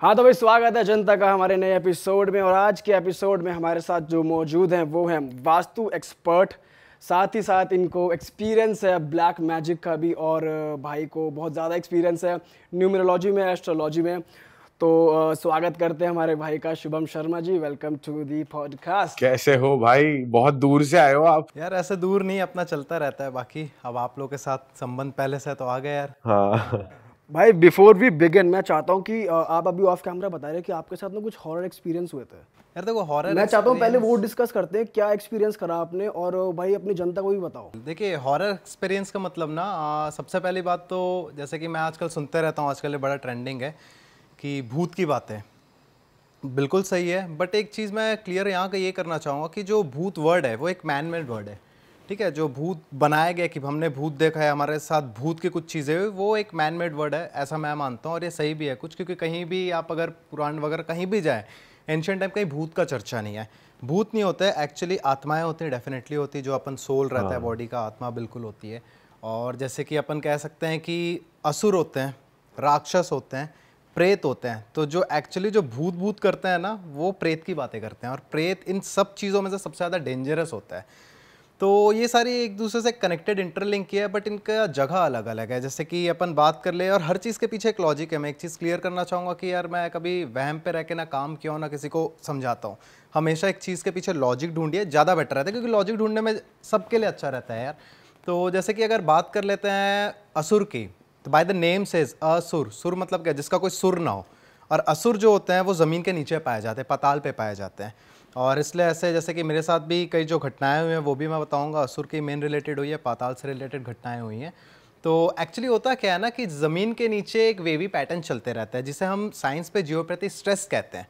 हाँ तो भाई स्वागत है जनता का हमारे नए एपिसोड में और आज के एपिसोड में हमारे साथ जो मौजूद हैं वो हैं वास्तु एक्सपर्ट साथ ही साथ इनको एक्सपीरियंस है ब्लैक मैजिक का भी और भाई को बहुत ज़्यादा एक्सपीरियंस है न्यूमरोलॉजी में एस्ट्रोलॉजी में तो स्वागत करते हैं हमारे भाई का Shubham Sharma ji welcome to the podcast कैसे हो भाई बहुत दूर से आए हो आप यार ऐसे दूर नहीं अपना चलता रहता है बाकी अब आप लोग के साथ संबंध पहले से तो आ गए यार हाँ भाई बिफोर वी बिगिन मैं चाहता हूँ कि आप अभी ऑफ कैमरा बता रहे कि आपके साथ ना कुछ हॉरर एक्सपीरियंस हुए थे यार देखो हॉरर मैं चाहता हूँ पहले वो डिस्कस करते हैं क्या एक्सपीरियंस करा आपने और भाई अपनी जनता को भी बताओ देखिए हॉरर एक्सपीरियंस का मतलब ना आ, सबसे पहली बात तो जैसे कि मैं आजकल सुनते रहता हूँ आजकल ये बड़ा ट्रेंडिंग है कि भूत की बातें बिल्कुल सही है बट एक चीज़ मैं क्लियर यहाँ का ये करना चाहूँगा कि जो भूत वर्ड है वो एक मैन मेड वर्ड है ठीक है जो भूत बनाया गया कि हमने भूत देखा है हमारे साथ भूत की कुछ चीज़ें हुई वो एक मैन मेड वर्ड है ऐसा मैं मानता हूँ और ये सही भी है कुछ क्योंकि कहीं भी आप अगर पुराण वगैरह कहीं भी जाएँ एंशियंट टाइम कहीं भूत का चर्चा नहीं है भूत नहीं होता है एक्चुअली आत्माएं होती हैं डेफिनेटली होती जो अपन सोल रहता है बॉडी हाँ। का आत्मा बिल्कुल होती है और जैसे कि अपन कह सकते हैं कि असुर होते हैं राक्षस होते हैं प्रेत होते हैं तो जो एक्चुअली जो भूत भूत करते हैं ना वो प्रेत की बातें करते हैं और प्रेत इन सब चीज़ों में से सबसे ज़्यादा डेंजरस होता है तो ये सारी एक दूसरे से कनेक्टेड इंटरलिंक है बट इनका जगह अलग अलग है जैसे कि अपन बात कर ले और हर चीज़ के पीछे एक लॉजिक है मैं एक चीज़ क्लियर करना चाहूँगा कि यार मैं कभी वहम पे रह के ना काम क्यों ना किसी को समझाता हूँ हमेशा एक चीज़ के पीछे लॉजिक ढूंढिए ज़्यादा बेटर रहता है क्योंकि लॉजिक ढूंढने में सबके लिए अच्छा रहता है यार तो जैसे कि अगर बात कर लेते हैं असुर की तो बाय द नेम सेज असुर सुर मतलब क्या जिसका कोई सुर ना हो और असुर जो होते हैं वो ज़मीन के नीचे पाए जाते हैं पताल पर पाए जाते हैं और इसलिए ऐसे जैसे कि मेरे साथ भी कई जो घटनाएं हुई हैं वो भी मैं बताऊंगा असुर की मेन रिलेटेड हुई है पाताल से रिलेटेड घटनाएं हुई हैं तो एक्चुअली होता क्या है ना कि ज़मीन के नीचे एक वेवी पैटर्न चलते रहता है जिसे हम साइंस पे जियोपैथी स्ट्रेस कहते हैं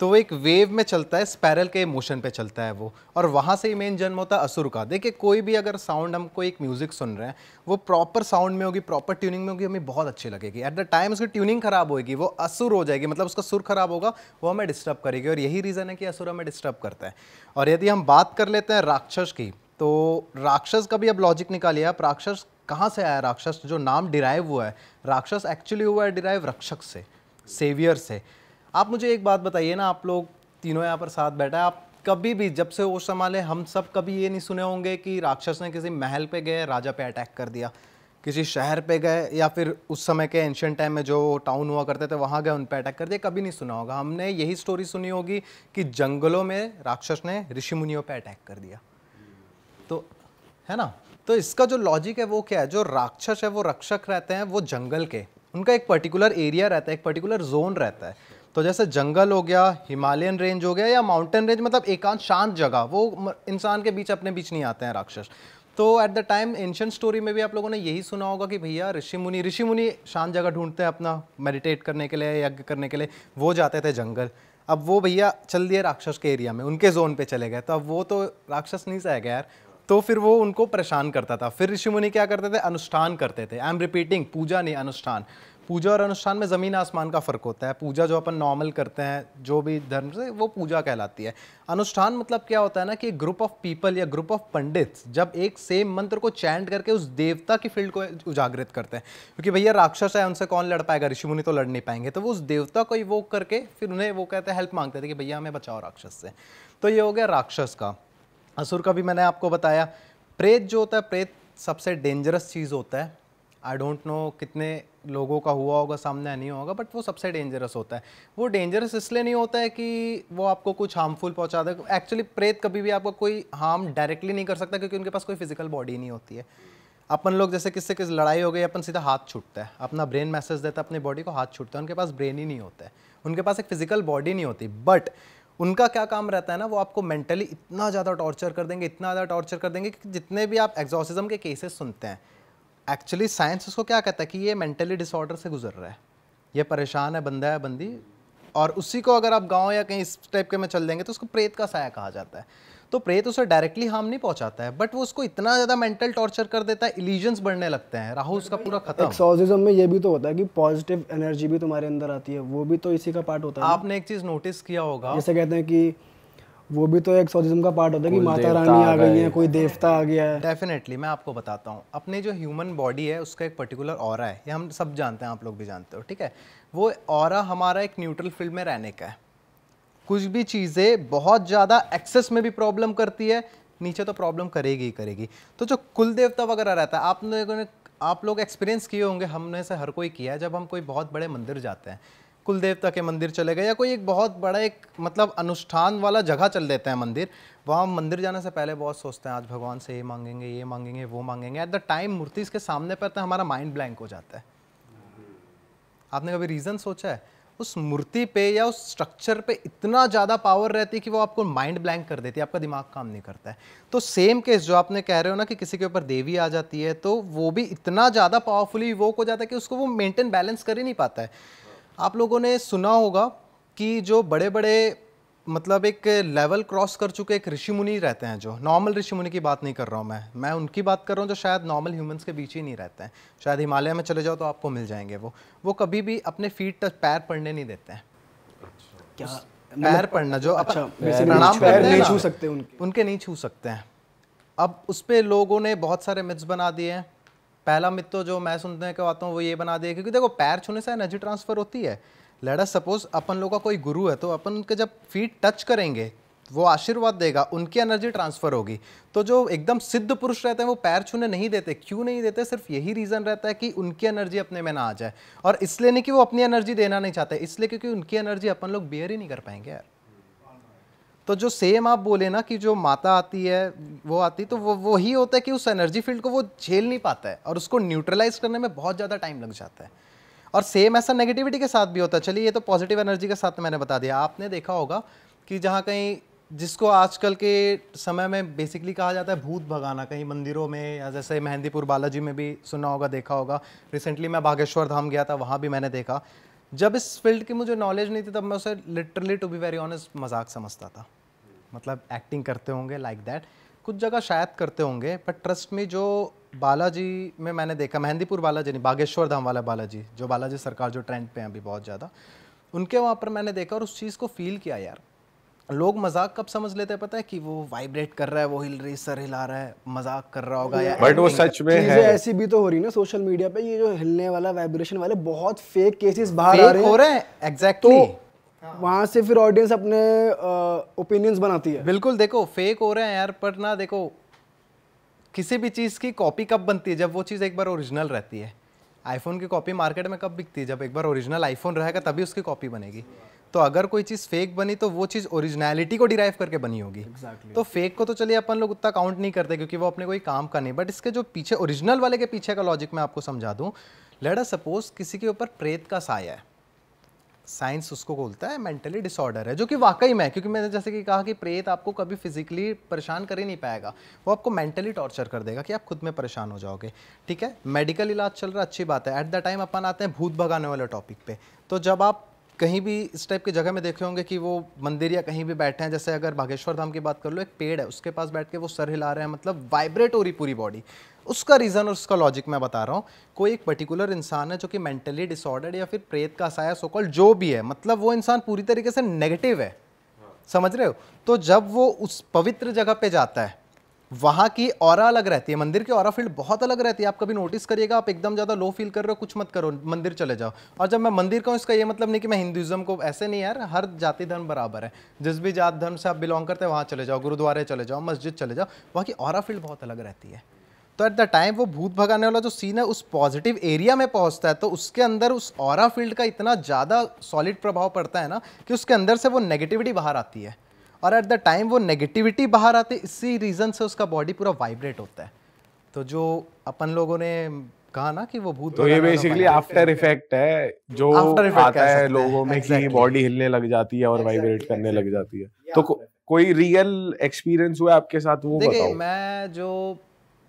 तो वो एक वेव में चलता है स्पैरल के मोशन पे चलता है वो और वहाँ से ही मेन जन्म होता है असुर का देखिए कोई भी अगर साउंड हम कोई एक म्यूज़िक सुन रहे हैं वो प्रॉपर साउंड में होगी प्रॉपर ट्यूनिंग में होगी हमें बहुत अच्छी लगेगी एट द टाइम उसकी ट्यूनिंग खराब होगी वो असुर हो जाएगी मतलब उसका सुर खराब होगा वो हमें डिस्टर्ब करेगी और यही रीज़न है कि असुर हमें डिस्टर्ब करता है और यदि हम बात कर लेते हैं राक्षस की तो राक्षस का भी अब लॉजिक निकालिए आप राक्षस कहाँ से आया राक्षस जो नाम डिराइव हुआ है राक्षस एक्चुअली हुआ है डिराइव रक्षक से सेवियर से आप मुझे एक बात बताइए ना आप लोग तीनों यहाँ पर साथ बैठा है आप कभी भी जब से वो संभाले हम सब कभी ये नहीं सुने होंगे कि राक्षस ने किसी महल पे गए राजा पे अटैक कर दिया किसी शहर पे गए या फिर उस समय के एंशियंट टाइम में जो टाउन हुआ करते थे वहाँ गए उन पर अटैक कर दिया कभी नहीं सुना होगा हमने यही स्टोरी सुनी होगी कि जंगलों में राक्षस ने ऋषि मुनियों पर अटैक कर दिया तो है ना तो इसका जो लॉजिक है वो क्या है जो राक्षस है वो रक्षक रहते हैं वो जंगल के उनका एक पर्टिकुलर एरिया रहता है एक पर्टिकुलर जोन रहता है तो जैसे जंगल हो गया हिमालयन रेंज हो गया या माउंटेन रेंज मतलब एकांत शांत जगह वो इंसान के बीच अपने बीच नहीं आते हैं राक्षस तो at the time ancient story में भी आप लोगों ने यही सुना होगा कि भैया ऋषि मुनि ऋषि मुनि शांत जगह ढूंढते हैं अपना मेडिटेट करने के लिए यज्ञ करने के लिए वो जाते थे जंगल अब वो भैया चल दिए राक्षस के एरिया में उनके जोन पे चले गए तो अब वो तो राक्षस नहीं सहेगा यार तो फिर वो उनको परेशान करता था फिर ऋषि मुनि क्या करते थे अनुष्ठान करते थे आई एम रिपीटिंग पूजा नहीं अनुष्ठान पूजा और अनुष्ठान में ज़मीन आसमान का फ़र्क होता है पूजा जो अपन नॉर्मल करते हैं जो भी धर्म से वो पूजा कहलाती है अनुष्ठान मतलब क्या होता है ना कि ग्रुप ऑफ पीपल या ग्रुप ऑफ पंडित जब एक सेम मंत्र को चैंट करके उस देवता की फील्ड को उजागृत करते हैं क्योंकि भैया राक्षस है उनसे कौन लड़ पाएगा ऋषि मुनि तो लड़ नहीं पाएंगे तो वो उस देवता को वो करके फिर उन्हें वो कहते हैं हेल्प मांगते थे कि भैया हमें बचाओ राक्षस से तो ये हो गया राक्षस का असुर का भी मैंने आपको बताया प्रेत जो होता है प्रेत सबसे डेंजरस चीज़ होता है आई डोंट नो कितने लोगों का हुआ होगा सामने नहीं होगा बट वो सबसे डेंजरस होता है वो डेंजरस इसलिए नहीं होता है कि वो आपको कुछ हार्मफुल पहुंचा दे एक्चुअली प्रेत कभी भी आपको कोई हार्म डायरेक्टली नहीं कर सकता क्योंकि उनके पास कोई फिजिकल बॉडी नहीं होती है अपन लोग जैसे किससे किस लड़ाई हो गई अपन सीधा हाथ छूटता है अपना ब्रेन मैसेज देता है अपनी बॉडी को हाथ छूटता है उनके पास ब्रेन ही नहीं होता है उनके पास एक फिजिकल बॉडी नहीं होती बट उनका क्या काम रहता है ना वो आपको मेंटली इतना ज़्यादा टॉर्चर कर देंगे इतना ज़्यादा टॉर्चर कर देंगे कि जितने भी आप एग्जॉसिज्म के केसेस सुनते हैं एक्चुअली साइंस उसको क्या कहता है कि ये मेंटली डिसऑर्डर से गुजर रहा है ये परेशान है बंदा है बंदी और उसी को अगर आप गांव या कहीं इस टाइप के में चल देंगे तो उसको प्रेत का साया कहा जाता है तो प्रेत उसे डायरेक्टली हार्म नहीं पहुंचाता है बट वो उसको इतना ज़्यादा मेंटल टॉर्चर कर देता है इलीजन्स बढ़ने लगते हैं राहु उसका पूरा खत्म में ये भी तो होता है कि पॉजिटिव एनर्जी भी तुम्हारे अंदर आती है वो भी तो इसी का पार्ट होता है आपने एक चीज़ नोटिस किया होगा जैसे कहते हैं कि वो भी तो एक सोजिज्म का पार्ट होता है कि माता रानी आ गई है कोई देवता आ गया है डेफिनेटली मैं आपको बताता हूँ अपने जो ह्यूमन बॉडी है उसका एक पर्टिकुलर और है ये हम सब जानते हैं आप लोग भी जानते हो ठीक है वो और हमारा एक न्यूट्रल फील्ड में रहने का है कुछ भी चीज़ें बहुत ज़्यादा एक्सेस में भी प्रॉब्लम करती है नीचे तो प्रॉब्लम करेगी ही करेगी तो जो कुल देवता वगैरह रहता है आप लोगों ने आप लोग एक्सपीरियंस किए होंगे हमने से हर कोई किया है जब हम कोई बहुत बड़े मंदिर जाते हैं कुल देवता के मंदिर चले गए या कोई एक बहुत बड़ा एक मतलब अनुष्ठान वाला जगह चल देते हैं मंदिर वहाँ मंदिर जाने से पहले बहुत सोचते हैं आज भगवान से ये मांगेंगे ये मांगेंगे वो मांगेंगे एट द टाइम मूर्ति के सामने पर तो हमारा माइंड ब्लैंक हो जाता है आपने कभी रीज़न सोचा है उस मूर्ति पे या उस स्ट्रक्चर पे इतना ज़्यादा पावर रहती है कि वो आपको माइंड ब्लैंक कर देती है आपका दिमाग काम नहीं करता है तो सेम केस जो आपने कह रहे हो ना कि किसी के ऊपर देवी आ जाती है तो वो भी इतना ज़्यादा पावरफुली वो हो जाता है कि उसको वो मेंटेन बैलेंस कर ही नहीं पाता है आप लोगों ने सुना होगा कि जो बड़े बड़े मतलब एक लेवल क्रॉस कर चुके एक ऋषि मुनि रहते हैं जो नॉर्मल ऋषि मुनि की बात नहीं कर रहा हूँ मैं मैं उनकी बात कर रहा हूँ जो शायद नॉर्मल ह्यूमंस के बीच ही नहीं रहते हैं शायद हिमालय में चले जाओ तो आपको मिल जाएंगे वो वो कभी भी अपने फीट टच पैर पड़ने नहीं देते हैं क्या पैर मतलब पड़ना जो अच्छा प्रणाम पैर नहीं छू सकते उनके उनके नहीं छू सकते हैं अब उस पर लोगों ने बहुत सारे मिथ्स बना दिए हैं पहला मित्र जो मैं सुनने के आता हूँ वो ये बना दिया क्योंकि देखो पैर छूने से एनर्जी ट्रांसफ़र होती है लड़ा सपोज अपन लोग का कोई गुरु है तो अपन उनके जब फीट टच करेंगे वो आशीर्वाद देगा उनकी एनर्जी ट्रांसफर होगी तो जो एकदम सिद्ध पुरुष रहते हैं वो पैर छूने नहीं देते क्यों नहीं देते सिर्फ यही रीज़न रहता है कि उनकी एनर्जी अपने में ना आ जाए और इसलिए नहीं कि वो अपनी एनर्जी देना नहीं चाहते इसलिए क्योंकि उनकी एनर्जी अपन लोग बियर ही नहीं कर पाएंगे यार तो जो सेम आप बोले ना कि जो माता आती है वो आती तो वो वो ही होता है कि उस एनर्जी फील्ड को वो झेल नहीं पाता है और उसको न्यूट्रलाइज करने में बहुत ज़्यादा टाइम लग जाता है और सेम ऐसा नेगेटिविटी के साथ भी होता है चलिए ये तो पॉजिटिव एनर्जी के साथ तो मैंने बता दिया आपने देखा होगा कि जहाँ कहीं जिसको आजकल के समय में बेसिकली कहा जाता है भूत भगाना कहीं मंदिरों में या जैसे मेहंदीपुर बालाजी में भी सुना होगा देखा होगा रिसेंटली मैं बागेश्वर धाम गया था वहाँ भी मैंने देखा जब इस फील्ड की मुझे नॉलेज नहीं थी तब मैं उसे literally to be very honest मजाक समझता था मतलब एक्टिंग करते होंगे लाइक like दैट कुछ जगह शायद करते होंगे बट ट्रस्ट में जो बालाजी में मैंने देखा मेहंदीपुर बालाजी नहीं बागेश्वर धाम वाला बालाजी जो बालाजी सरकार जो ट्रेंड पे हैं अभी बहुत ज़्यादा उनके वहाँ पर मैंने देखा और उस चीज़ को फील किया यार लोग मजाक कब समझ लेते हैं पता है कि वो वाइब्रेट कर रहा है वो हिल रही सर हिला रहा है मजाक कर रहा होगा या बट वो सच में है ऐसी भी तो हो रही है ना सोशल मीडिया पे ये जो हिलने वाला वाइब्रेशन वाले बहुत फेक केसेस बाहर आ रहे हैं हो रहे हैं एग्जैक्टली exactly. तो हाँ। वहां से फिर ऑडियंस अपने ओपिनियंस बनाती है बिल्कुल देखो फेक हो रहे हैं यार पर ना देखो किसी भी चीज़ की कॉपी कब बनती है जब वो चीज़ एक बार ओरिजिनल रहती है आईफोन की कॉपी मार्केट में कब बिकती है जब एक बार ओरिजिनल आईफोन रहेगा तभी उसकी कॉपी बनेगी तो अगर कोई चीज़ फेक बनी तो वो चीज़ ओरिजिनलिटी को डिराइव करके बनी होगी exactly. तो फेक को तो चलिए अपन लोग उतना काउंट नहीं करते क्योंकि वो अपने कोई काम का नहीं बट इसके जो पीछे ओरिजिनल वाले के पीछे का लॉजिक मैं आपको समझा दूँ लेट सपोज किसी के ऊपर प्रेत का साया है साइंस उसको बोलता है मेंटली डिसऑर्डर है जो कि वाकई में है क्योंकि मैंने जैसे कि कहा कि प्रेत आपको कभी फिजिकली परेशान कर ही नहीं पाएगा वो आपको मेंटली टॉर्चर कर देगा कि आप खुद में परेशान हो जाओगे ठीक है मेडिकल इलाज चल रहा अच्छी बात है एट द टाइम अपन आते हैं भूत भगाने वाले टॉपिक पे तो जब आप कहीं भी इस टाइप की जगह में देखे होंगे कि वो मंदिर या कहीं भी बैठे हैं जैसे अगर बागेश्वर धाम की बात कर लो एक पेड़ है उसके पास बैठ के वो सर हिला रहे हैं मतलब वाइब्रेट हो रही पूरी बॉडी उसका रीज़न और उसका लॉजिक मैं बता रहा हूँ कोई एक पर्टिकुलर इंसान है जो कि मेंटली डिसऑर्डर्ड या फिर प्रेत का साया सोकॉल जो भी है मतलब वो इंसान पूरी तरीके से नेगेटिव है समझ रहे हो तो जब वो उस पवित्र जगह पे जाता है वहाँ की और अलग रहती है मंदिर की और फील्ड बहुत अलग रहती है आप कभी नोटिस करिएगा आप एकदम ज़्यादा लो फील कर रहे हो कुछ मत करो मंदिर चले जाओ और जब मैं मंदिर कहूँ इसका ये मतलब नहीं कि मैं हिंदुज़म को ऐसे नहीं यार हर जाति धर्म बराबर है जिस भी जात धर्म से आप बिलोंग करते हैं वहाँ चले जाओ गुरुद्वारे चले जाओ मस्जिद चले जाओ वहाँ की और फील्ड बहुत अलग रहती है तो एट द टाइम वो भूत भगाने वाला जो सीन है उस पॉजिटिव एरिया में पहुंचता है तो उसके अंदर उस और फील्ड का इतना ज़्यादा सॉलिड प्रभाव पड़ता है ना कि उसके अंदर से वो नेगेटिविटी बाहर आती है और एट द टाइम वो नेगेटिविटी बाहर आती है इसी रीज़न से उसका बॉडी पूरा वाइब्रेट होता है तो जो अपन लोगों ने कहा ना कि वो भूत तो ये बेसिकली आफ्टर इफेक्ट है जो आता है लोगों में exactly. कि बॉडी हिलने लग जाती है और exactly, वाइब्रेट करने exactly. लग जाती है तो को, कोई रियल एक्सपीरियंस हुआ आपके साथ वो बताओ मैं जो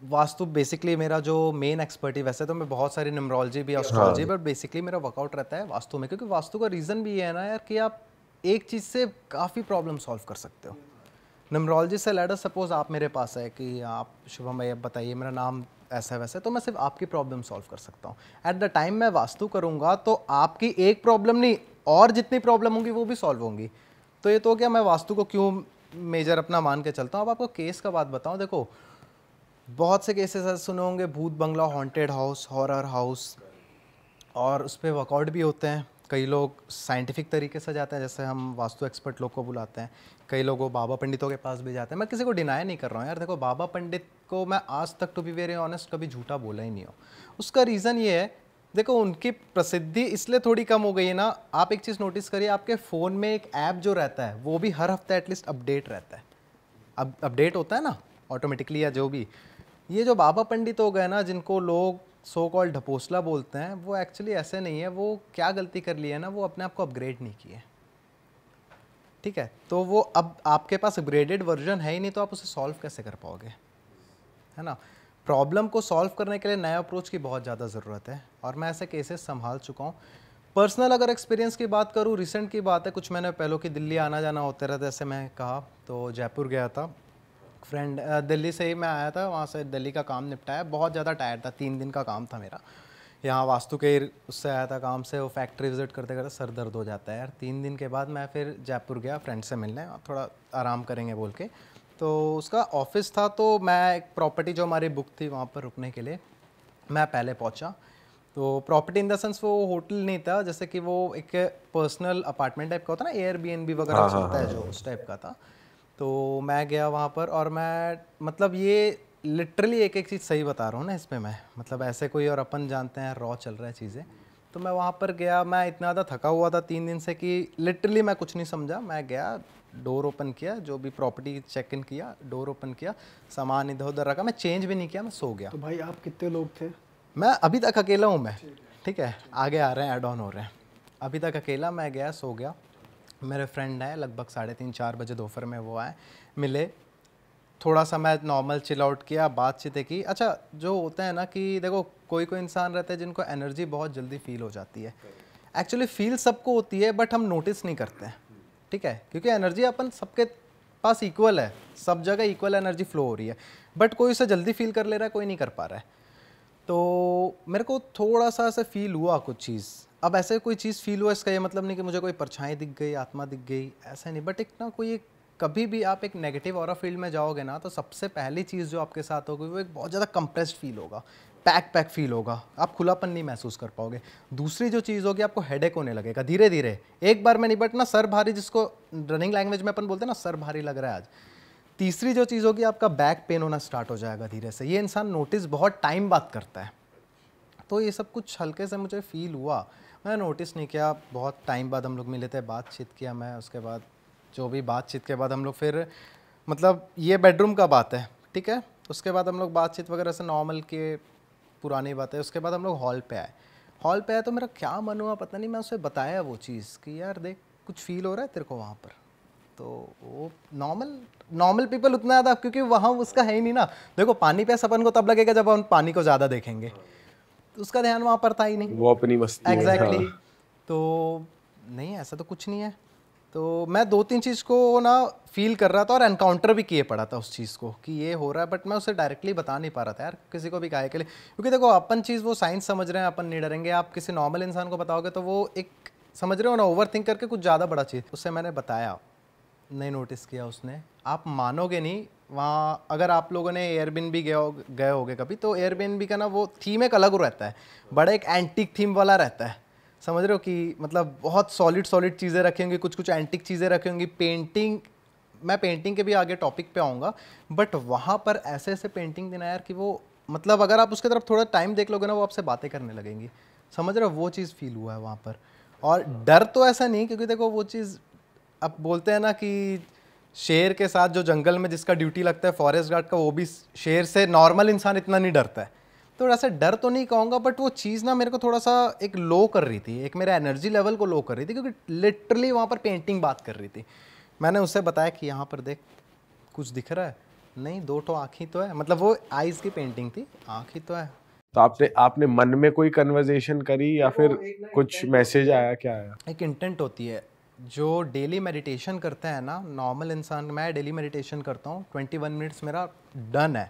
वास्तु बेसिकली मेरा जो मेन एक्सपर्टी वैसे तो मैं बहुत सारी न्यूमरोलॉजी भी एस्ट्रोलॉजी बट बेसिकली मेरा वर्कआउट रहता है वास्तु में क्योंकि वास्तु का रीज़न भी ये है ना यार कि आप एक चीज़ से काफ़ी प्रॉब्लम सॉल्व कर सकते हो न्यूमरोलॉजी से लेटर सपोज आप मेरे पास है कि आप शुभम भाई अब बताइए मेरा नाम ऐसा वैसे तो मैं सिर्फ आपकी प्रॉब्लम सॉल्व कर सकता हूँ एट द टाइम मैं वास्तु करूँगा तो आपकी एक प्रॉब्लम नहीं और जितनी प्रॉब्लम होंगी वो भी सॉल्व होंगी तो ये तो क्या मैं वास्तु को क्यों मेजर अपना मान के चलता हूँ अब आपको केस का बात बताऊँ देखो बहुत से केसेस ऐसे सुने होंगे भूत बंगला हॉन्टेड हाउस हॉरर हाउस और उस पर वर्कआउट भी होते हैं कई लोग साइंटिफिक तरीके से जाते हैं जैसे हम वास्तु एक्सपर्ट लोग को बुलाते हैं कई लोग बाबा पंडितों के पास भी जाते हैं मैं किसी को डिनाई नहीं कर रहा हूँ यार देखो बाबा पंडित को मैं आज तक टू बी वेरी ऑनेस्ट कभी झूठा बोला ही नहीं हूँ उसका रीज़न ये है देखो उनकी प्रसिद्धि इसलिए थोड़ी कम हो गई है ना आप एक चीज़ नोटिस करिए आपके फ़ोन में एक ऐप जो रहता है वो भी हर हफ्ते एटलीस्ट अपडेट रहता है अब अपडेट होता है ना ऑटोमेटिकली या जो भी ये जो बाबा पंडित हो गए ना जिनको लोग सो कॉल ढपोसला बोलते हैं वो एक्चुअली ऐसे नहीं है वो क्या गलती कर ली है ना वो अपने आप को अपग्रेड नहीं किए ठीक है तो वो अब आपके पास अपग्रेडेड वर्जन है ही नहीं तो आप उसे सॉल्व कैसे कर पाओगे है ना प्रॉब्लम को सॉल्व करने के लिए नए अप्रोच की बहुत ज़्यादा ज़रूरत है और मैं ऐसे केसेस संभाल चुका हूँ पर्सनल अगर एक्सपीरियंस की बात करूँ रिसेंट की बात है कुछ मैंने पहले की दिल्ली आना जाना होते रहता ऐसे मैं कहा तो जयपुर गया था फ्रेंड uh, दिल्ली से ही मैं आया था वहाँ से दिल्ली का काम निपटाया बहुत ज़्यादा टायर्ड था तीन दिन का काम था मेरा यहाँ वास्तु के उससे आया था काम से वो फैक्ट्री विज़िट करते करते सर दर्द हो जाता है यार तीन दिन के बाद मैं फिर जयपुर गया फ्रेंड से मिलने थोड़ा आराम करेंगे बोल के तो उसका ऑफिस था तो मैं एक प्रॉपर्टी जो हमारी बुक थी वहाँ पर रुकने के लिए मैं पहले पहुँचा तो प्रॉपर्टी इन द सेंस वो होटल नहीं था जैसे कि वो एक पर्सनल अपार्टमेंट टाइप का होता ना एयर बी वगैरह हाँ, हाँ, होता है हाँ। जो उस टाइप का था तो मैं गया वहाँ पर और मैं मतलब ये लिटरली एक एक चीज़ सही बता रहा हूँ ना इसमें मैं मतलब ऐसे कोई और अपन जानते हैं रॉ चल रहा है चीज़ें तो मैं वहाँ पर गया मैं इतना ज़्यादा थका हुआ था तीन दिन से कि लिटरली मैं कुछ नहीं समझा मैं गया डोर ओपन किया जो भी प्रॉपर्टी चेक इन किया डोर ओपन किया सामान इधर उधर रखा मैं चेंज भी नहीं किया मैं सो गया तो भाई आप कितने लोग थे मैं अभी तक अकेला हूँ मैं ठीक है आगे आ रहे हैं एड ऑन हो रहे हैं अभी तक अकेला मैं गया सो गया मेरे फ्रेंड आए लगभग साढ़े तीन चार बजे दोपहर में वो आए मिले थोड़ा सा मैं नॉर्मल चिल आउट किया बातचीत की अच्छा जो होता है ना कि देखो कोई कोई इंसान रहते हैं जिनको एनर्जी बहुत जल्दी फील हो जाती है एक्चुअली फील सबको होती है बट हम नोटिस नहीं करते हैं ठीक है क्योंकि एनर्जी अपन सबके पास इक्वल है सब जगह इक्वल एनर्जी फ्लो हो रही है बट कोई उसे जल्दी फील कर ले रहा है कोई नहीं कर पा रहा है तो मेरे को थोड़ा सा ऐसे फील हुआ कुछ चीज़ अब ऐसे कोई चीज़ फील हुआ इसका ये मतलब नहीं कि मुझे कोई परछाई दिख गई आत्मा दिख गई ऐसा नहीं बट एक ना कोई एक कभी भी आप एक नेगेटिव और फील्ड में जाओगे ना तो सबसे पहली चीज़ जो आपके साथ होगी वो एक बहुत ज़्यादा कंप्रेस्ड फील होगा पैक पैक फील होगा आप खुलापन नहीं महसूस कर पाओगे दूसरी जो चीज़ होगी आपको हेड होने लगेगा धीरे धीरे एक बार में नहीं बट ना सर भारी जिसको रनिंग लैंग्वेज में अपन बोलते हैं ना सर भारी लग रहा है आज तीसरी जो चीज़ होगी आपका बैक पेन होना स्टार्ट हो जाएगा धीरे से ये इंसान नोटिस बहुत टाइम बात करता है तो ये सब कुछ हल्के से मुझे फील हुआ मैं नोटिस नहीं किया बहुत टाइम बाद हम लोग मिले थे बातचीत किया मैं उसके बाद जो भी बातचीत के बाद हम लोग फिर मतलब ये बेडरूम का बात है ठीक है उसके बाद हम लोग बातचीत वगैरह से नॉर्मल के पुरानी बात है उसके बाद हम लोग हॉल पे आए हॉल पे आए तो मेरा क्या मन हुआ पता नहीं मैं उसे बताया वो चीज़ कि यार देख कुछ फील हो रहा है तेरे को वहाँ पर तो वो नॉर्मल नॉर्मल पीपल उतना ज़्यादा क्योंकि वहाँ उसका है ही नहीं ना देखो पानी पे सपन को तब लगेगा जब हम पानी को ज़्यादा देखेंगे तो उसका ध्यान वहाँ पर था ही नहीं वो अपनी मस्ती एग्जैक्टली हाँ। तो नहीं ऐसा तो कुछ नहीं है तो मैं दो तीन चीज़ को ना फील कर रहा था और एनकाउंटर भी किए पड़ा था उस चीज़ को कि ये हो रहा है बट मैं उसे डायरेक्टली बता नहीं पा रहा था यार किसी को भी गाय के लिए क्योंकि देखो अपन चीज़ वो साइंस समझ रहे हैं अपन नहीं डरेंगे आप किसी नॉर्मल इंसान को बताओगे तो वो एक समझ रहे हो ना ओवर थिंक करके कुछ ज़्यादा बड़ा चीज़ उससे मैंने बताया नहीं नोटिस किया उसने आप मानोगे नहीं वहाँ अगर आप लोगों ने एयरबिन भी गए हो गए होगे कभी तो एयरबिन भी का ना वो थीम एक अलग रहता है बड़ा एक एंटिक थीम वाला रहता है समझ रहे हो कि मतलब बहुत सॉलिड सॉलिड चीज़ें रखी होंगी कुछ कुछ एंटिक चीज़ें रखी होंगी पेंटिंग मैं पेंटिंग के भी आगे टॉपिक पे आऊँगा बट वहाँ पर ऐसे ऐसे पेंटिंग देना यार कि वो मतलब अगर आप उसके तरफ थोड़ा टाइम देख लोगे ना वो आपसे बातें करने लगेंगी समझ रहे हो वो चीज़ फील हुआ है वहाँ पर और डर तो ऐसा नहीं क्योंकि देखो वो चीज़ अब बोलते हैं ना कि शेर के साथ जो जंगल में जिसका ड्यूटी लगता है फॉरेस्ट गार्ड का वो भी शेर से नॉर्मल इंसान इतना नहीं डरता है थोड़ा तो सा डर तो नहीं कहूँगा बट वो चीज़ ना मेरे को थोड़ा सा एक लो कर रही थी एक मेरा एनर्जी लेवल को लो कर रही थी क्योंकि लिटरली वहाँ पर पेंटिंग बात कर रही थी मैंने उससे बताया कि यहाँ पर देख कुछ दिख रहा है नहीं दो तो आँख तो है मतलब वो आइज़ की पेंटिंग थी आँख ही तो है तो आपने आपने मन में कोई कन्वर्जेशन करी या फिर कुछ मैसेज आया क्या आया एक इंटेंट होती है जो डेली मेडिटेशन करते हैं ना नॉर्मल इंसान मैं डेली मेडिटेशन करता हूँ ट्वेंटी वन मिनट्स मेरा डन है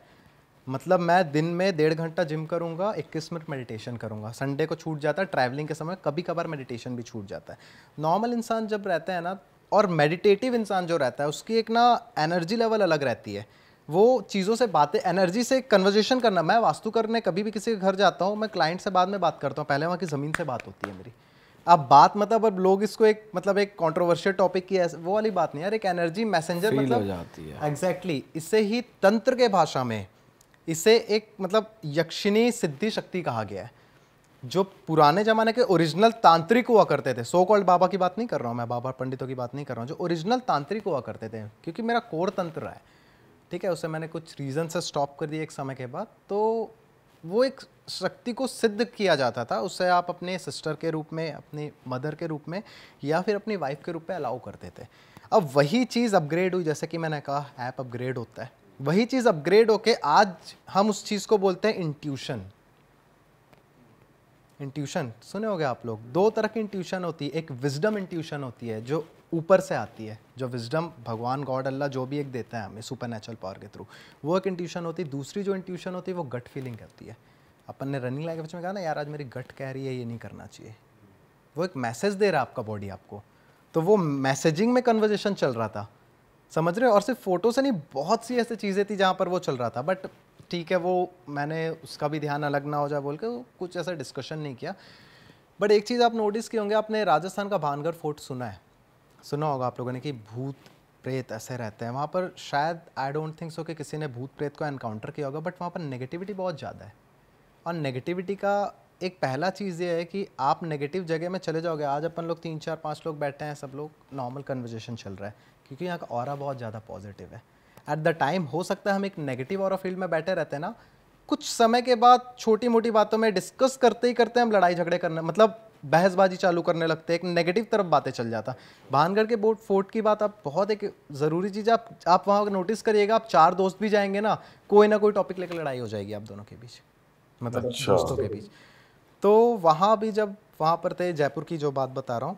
मतलब मैं दिन में डेढ़ घंटा जिम करूँगा इक्कीस मिनट मेडिटेशन करूँगा संडे को छूट जाता है ट्रैवलिंग के समय कभी कभार मेडिटेशन भी छूट जाता है नॉर्मल इंसान जब रहता है ना और मेडिटेटिव इंसान जो रहता है उसकी एक ना एनर्जी लेवल अलग रहती है वो चीज़ों से बातें एनर्जी से कन्वर्जेशन करना मैं वास्तु करने कभी भी किसी के घर जाता हूँ मैं क्लाइंट से बाद में बात करता हूँ पहले वहाँ की ज़मीन से बात होती है मेरी अब बात मतलब अब लोग इसको एक मतलब एक कंट्रोवर्शियल टॉपिक की वो वाली बात नहीं यार एक एनर्जी मैसेंजर मतलब हो जाती है एग्जैक्टली exactly, इससे ही तंत्र के भाषा में इसे एक मतलब यक्षिणी सिद्धि शक्ति कहा गया है जो पुराने ज़माने के ओरिजिनल तांत्रिक हुआ करते थे सो कॉल्ड बाबा की बात नहीं कर रहा हूँ मैं बाबा पंडितों की बात नहीं कर रहा हूँ जो ओरिजिनल तांत्रिक हुआ करते थे क्योंकि मेरा कोर तंत्र रहा है ठीक है उसे मैंने कुछ रीज़न से स्टॉप कर दिया एक समय के बाद तो वो एक शक्ति को सिद्ध किया जाता था उससे आप अपने सिस्टर के रूप में अपने मदर के रूप में या फिर अपनी वाइफ के रूप में अलाउ करते थे अब वही चीज़ अपग्रेड हुई जैसे कि मैंने कहा ऐप अपग्रेड होता है वही चीज़ अपग्रेड होके आज हम उस चीज़ को बोलते हैं इंट्यूशन इंट्यूशन सुने होगे आप लोग दो तरह की इंट्यूशन होती है एक विजडम इंट्यूशन होती है जो ऊपर से आती है जो विजडम भगवान गॉड अल्लाह जो भी एक देता है हमें सुपर नेचुरल पावर के थ्रू वो एक इंट्यूशन होती है दूसरी जो इंट्यूशन होती है वो गट फीलिंग करती है अपन ने रनिंग लैंग्वेज में कहा ना यार आज मेरी गट कह रही है ये नहीं करना चाहिए वो एक मैसेज दे रहा है आपका बॉडी आपको तो वो मैसेजिंग में कन्वर्जेशन चल रहा था समझ रहे हो और सिर्फ फोटो से नहीं बहुत सी ऐसी चीज़ें थी जहाँ पर वो चल रहा था बट ठीक है वो मैंने उसका भी ध्यान अलग ना हो जाए बोल के कुछ ऐसा डिस्कशन नहीं किया बट एक चीज़ आप नोटिस किए होंगे आपने राजस्थान का भानगढ़ फोर्ट सुना है सुना होगा आप लोगों ने कि भूत प्रेत ऐसे रहते हैं वहाँ पर शायद आई डोंट थिंक सो कि किसी ने भूत प्रेत को एनकाउंटर किया होगा बट वहाँ पर नेगेटिविटी बहुत ज़्यादा है और नेगेटिविटी का एक पहला चीज़ ये है कि आप नेगेटिव जगह में चले जाओगे आज अपन लोग तीन चार पाँच लोग बैठे हैं सब लोग नॉर्मल कन्वर्जेशन चल रहा है क्योंकि यहाँ का और बहुत ज़्यादा पॉजिटिव है एट द टाइम हो सकता है हम एक नेगेटिव और फील्ड में बैठे रहते हैं ना कुछ समय के बाद छोटी मोटी बातों में डिस्कस करते ही करते हम लड़ाई झगड़े करने मतलब बहसबाजी चालू करने लगते हैं एक नेगेटिव तरफ बातें चल जाता भानगढ़ के बोट फोर्ट की बात आप बहुत एक ज़रूरी चीज़ आप आप वहाँ नोटिस करिएगा आप चार दोस्त भी जाएंगे ना कोई ना कोई टॉपिक लेकर लड़ाई हो जाएगी आप दोनों के बीच मतलब अच्छा। दोस्तों के बीच तो वहाँ भी जब वहाँ पर थे जयपुर की जो बात बता रहा हूँ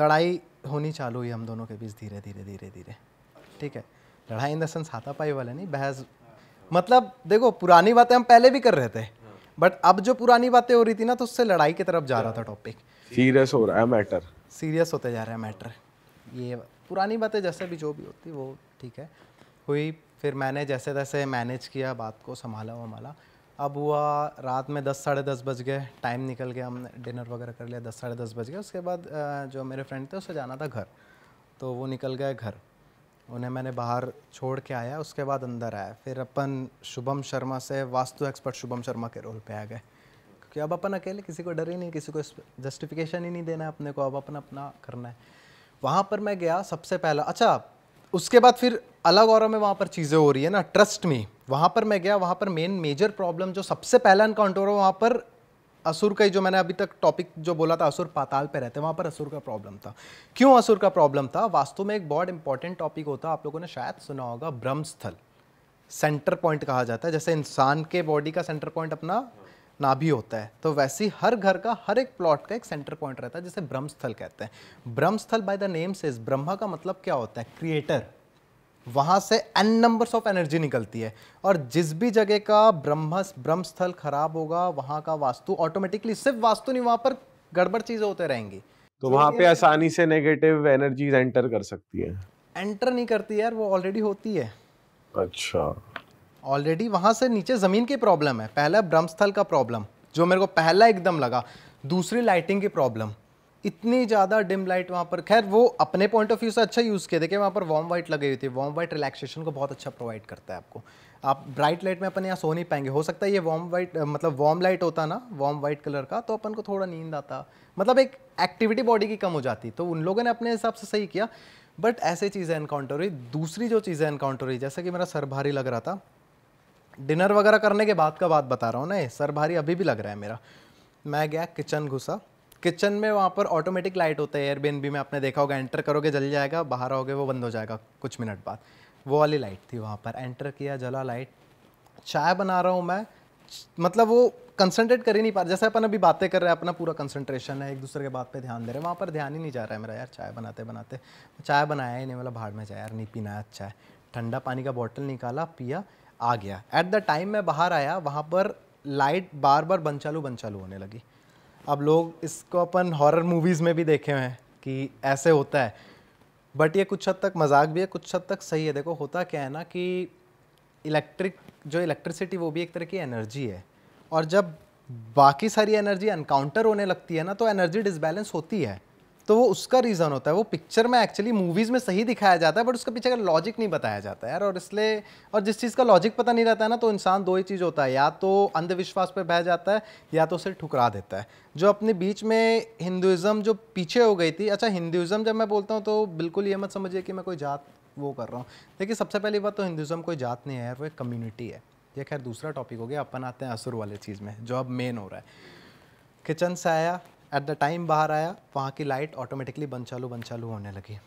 लड़ाई होनी चालू हुई हम दोनों के बीच धीरे धीरे धीरे धीरे ठीक है लड़ाई इन द सेंस हाथापाई वाले नहीं बहस मतलब देखो पुरानी बातें हम पहले भी कर रहे थे बट अब जो पुरानी बातें हो रही थी ना तो उससे लड़ाई की तरफ जा रहा था टॉपिक सीरियस हो रहा है मैटर सीरियस होते जा रहा है मैटर ये पुरानी बातें जैसे भी जो भी होती वो ठीक है हुई फिर मैंने जैसे तैसे मैनेज किया बात को संभाला वमाला अब हुआ रात में दस साढ़े दस बज गए टाइम निकल गया हमने डिनर वगैरह कर लिया दस साढ़े दस बज गए उसके बाद जो मेरे फ्रेंड थे उसे जाना था घर तो वो निकल गए घर उन्हें मैंने बाहर छोड़ के आया उसके बाद अंदर आया फिर अपन शुभम शर्मा से वास्तु एक्सपर्ट शुभम शर्मा के रोल पे आ गए क्योंकि अब अपन अकेले किसी को डर ही नहीं किसी को जस्टिफिकेशन ही नहीं देना है अपने को अब अपन अपना करना है वहाँ पर मैं गया सबसे पहला अच्छा उसके बाद फिर अलग और में वहाँ पर चीज़ें हो रही है ना ट्रस्ट में वहाँ पर मैं गया वहाँ पर मेन मेजर प्रॉब्लम जो सबसे पहला इनकाउंटर हो वहाँ पर असुर का ही जो मैंने अभी तक टॉपिक जो बोला था असुर पाताल पे रहते हैं वहाँ पर असुर का प्रॉब्लम था क्यों असुर का प्रॉब्लम था वास्तव में एक बहुत इंपॉर्टेंट टॉपिक होता है आप लोगों ने शायद सुना होगा ब्रह्मस्थल सेंटर पॉइंट कहा जाता है जैसे इंसान के बॉडी का सेंटर पॉइंट अपना नाभि होता है तो वैसे ही हर घर का हर एक प्लॉट का एक सेंटर पॉइंट रहता है जिसे ब्रह्मस्थल कहते हैं ब्रह्मस्थल बाय द नेम से ब्रह्मा का मतलब क्या होता है क्रिएटर वहाँ से एन नंबर्स ऑफ एनर्जी निकलती है और जिस भी जगह का ब्रह्मस ब्रह्मस्थल खराब होगा वहाँ का वास्तु ऑटोमेटिकली सिर्फ वास्तु नहीं वहाँ पर गड़बड़ चीज़ें होते रहेंगी तो वहाँ पे आसानी से नेगेटिव एनर्जीज एंटर कर सकती है एंटर नहीं करती यार वो ऑलरेडी होती है अच्छा ऑलरेडी वहाँ से नीचे ज़मीन की प्रॉब्लम है पहला ब्रह्मस्थल का प्रॉब्लम जो मेरे को पहला एकदम लगा दूसरी लाइटिंग की प्रॉब्लम इतनी ज़्यादा डिम लाइट वहाँ पर खैर वो अपने पॉइंट ऑफ व्यू से अच्छा यूज़ किया देखिए वहाँ पर वार्म वाइट लगी हुई थी वार्म वाइट रिलैक्सेशन को बहुत अच्छा प्रोवाइड करता है आपको आप ब्राइट लाइट में अपन यहाँ सो नहीं पाएंगे हो सकता है ये वार्म वाइट मतलब वार्म लाइट होता ना वार्म वाइट कलर का तो अपन को थोड़ा नींद आता मतलब एक एक्टिविटी बॉडी की कम हो जाती तो उन लोगों ने अपने हिसाब से सही किया बट ऐसे चीज़ें इनकाउंटर हुई दूसरी जो चीज़ें इनकाउंटर हुई जैसे कि मेरा सर भारी लग रहा था डिनर वगैरह करने के बाद का बात बता रहा हूँ ना सर भारी अभी भी लग रहा है मेरा मैं गया किचन घुसा किचन में वहाँ पर ऑटोमेटिक लाइट होता है एयरबीएनबी में आपने देखा होगा एंटर करोगे जल जाएगा बाहर आओगे वो बंद हो जाएगा कुछ मिनट बाद वो वाली लाइट थी वहाँ पर एंटर किया जला लाइट चाय बना रहा हूँ मैं मतलब वो कंसनट्रेट कर ही नहीं पा रहा जैसे अपन अभी बातें कर रहे हैं अपना पूरा कंसनट्रेशन है एक दूसरे के बात पे ध्यान दे रहे हैं वहाँ पर ध्यान ही नहीं जा रहा है मेरा यार चाय बनाते बनाते चाय बनाया ही नहीं मतलब भाड़ में चाय यार नहीं पीना है अच्छा है ठंडा पानी का बॉटल निकाला पिया आ गया एट द टाइम मैं बाहर आया वहाँ पर लाइट बार बार बन चालू बन चालू होने लगी अब लोग इसको अपन हॉरर मूवीज़ में भी देखे हुए हैं कि ऐसे होता है बट ये कुछ हद तक मजाक भी है कुछ हद तक सही है देखो होता क्या है ना कि इलेक्ट्रिक जो इलेक्ट्रिसिटी वो भी एक तरह की एनर्जी है और जब बाकी सारी एनर्जी एनकाउंटर होने लगती है ना तो एनर्जी डिसबैलेंस होती है तो वो उसका रीज़न होता है वो पिक्चर में एक्चुअली मूवीज़ में सही दिखाया जाता है बट उसके पीछे का लॉजिक नहीं बताया जाता है यार और इसलिए और जिस चीज़ का लॉजिक पता नहीं रहता है ना तो इंसान दो ही चीज़ होता है या तो अंधविश्वास पर बह जाता है या तो उसे ठुकरा देता है जो अपने बीच में हिंदुज़म जो पीछे हो गई थी अच्छा हिंदुज़म जब मैं बोलता हूँ तो बिल्कुल ये मत समझिए कि मैं कोई जात वो कर रहा हूँ देखिए सबसे पहली बात तो हिंदुज़म कोई जात नहीं है यार वो एक कम्युनिटी है ये खैर दूसरा टॉपिक हो गया अपन आते हैं असुर वाले चीज़ में जो अब मेन हो रहा है किचन से आया एट द टाइम बाहर आया वहाँ की लाइट ऑटोमेटिकली बंद चालू बंद चालू होने लगी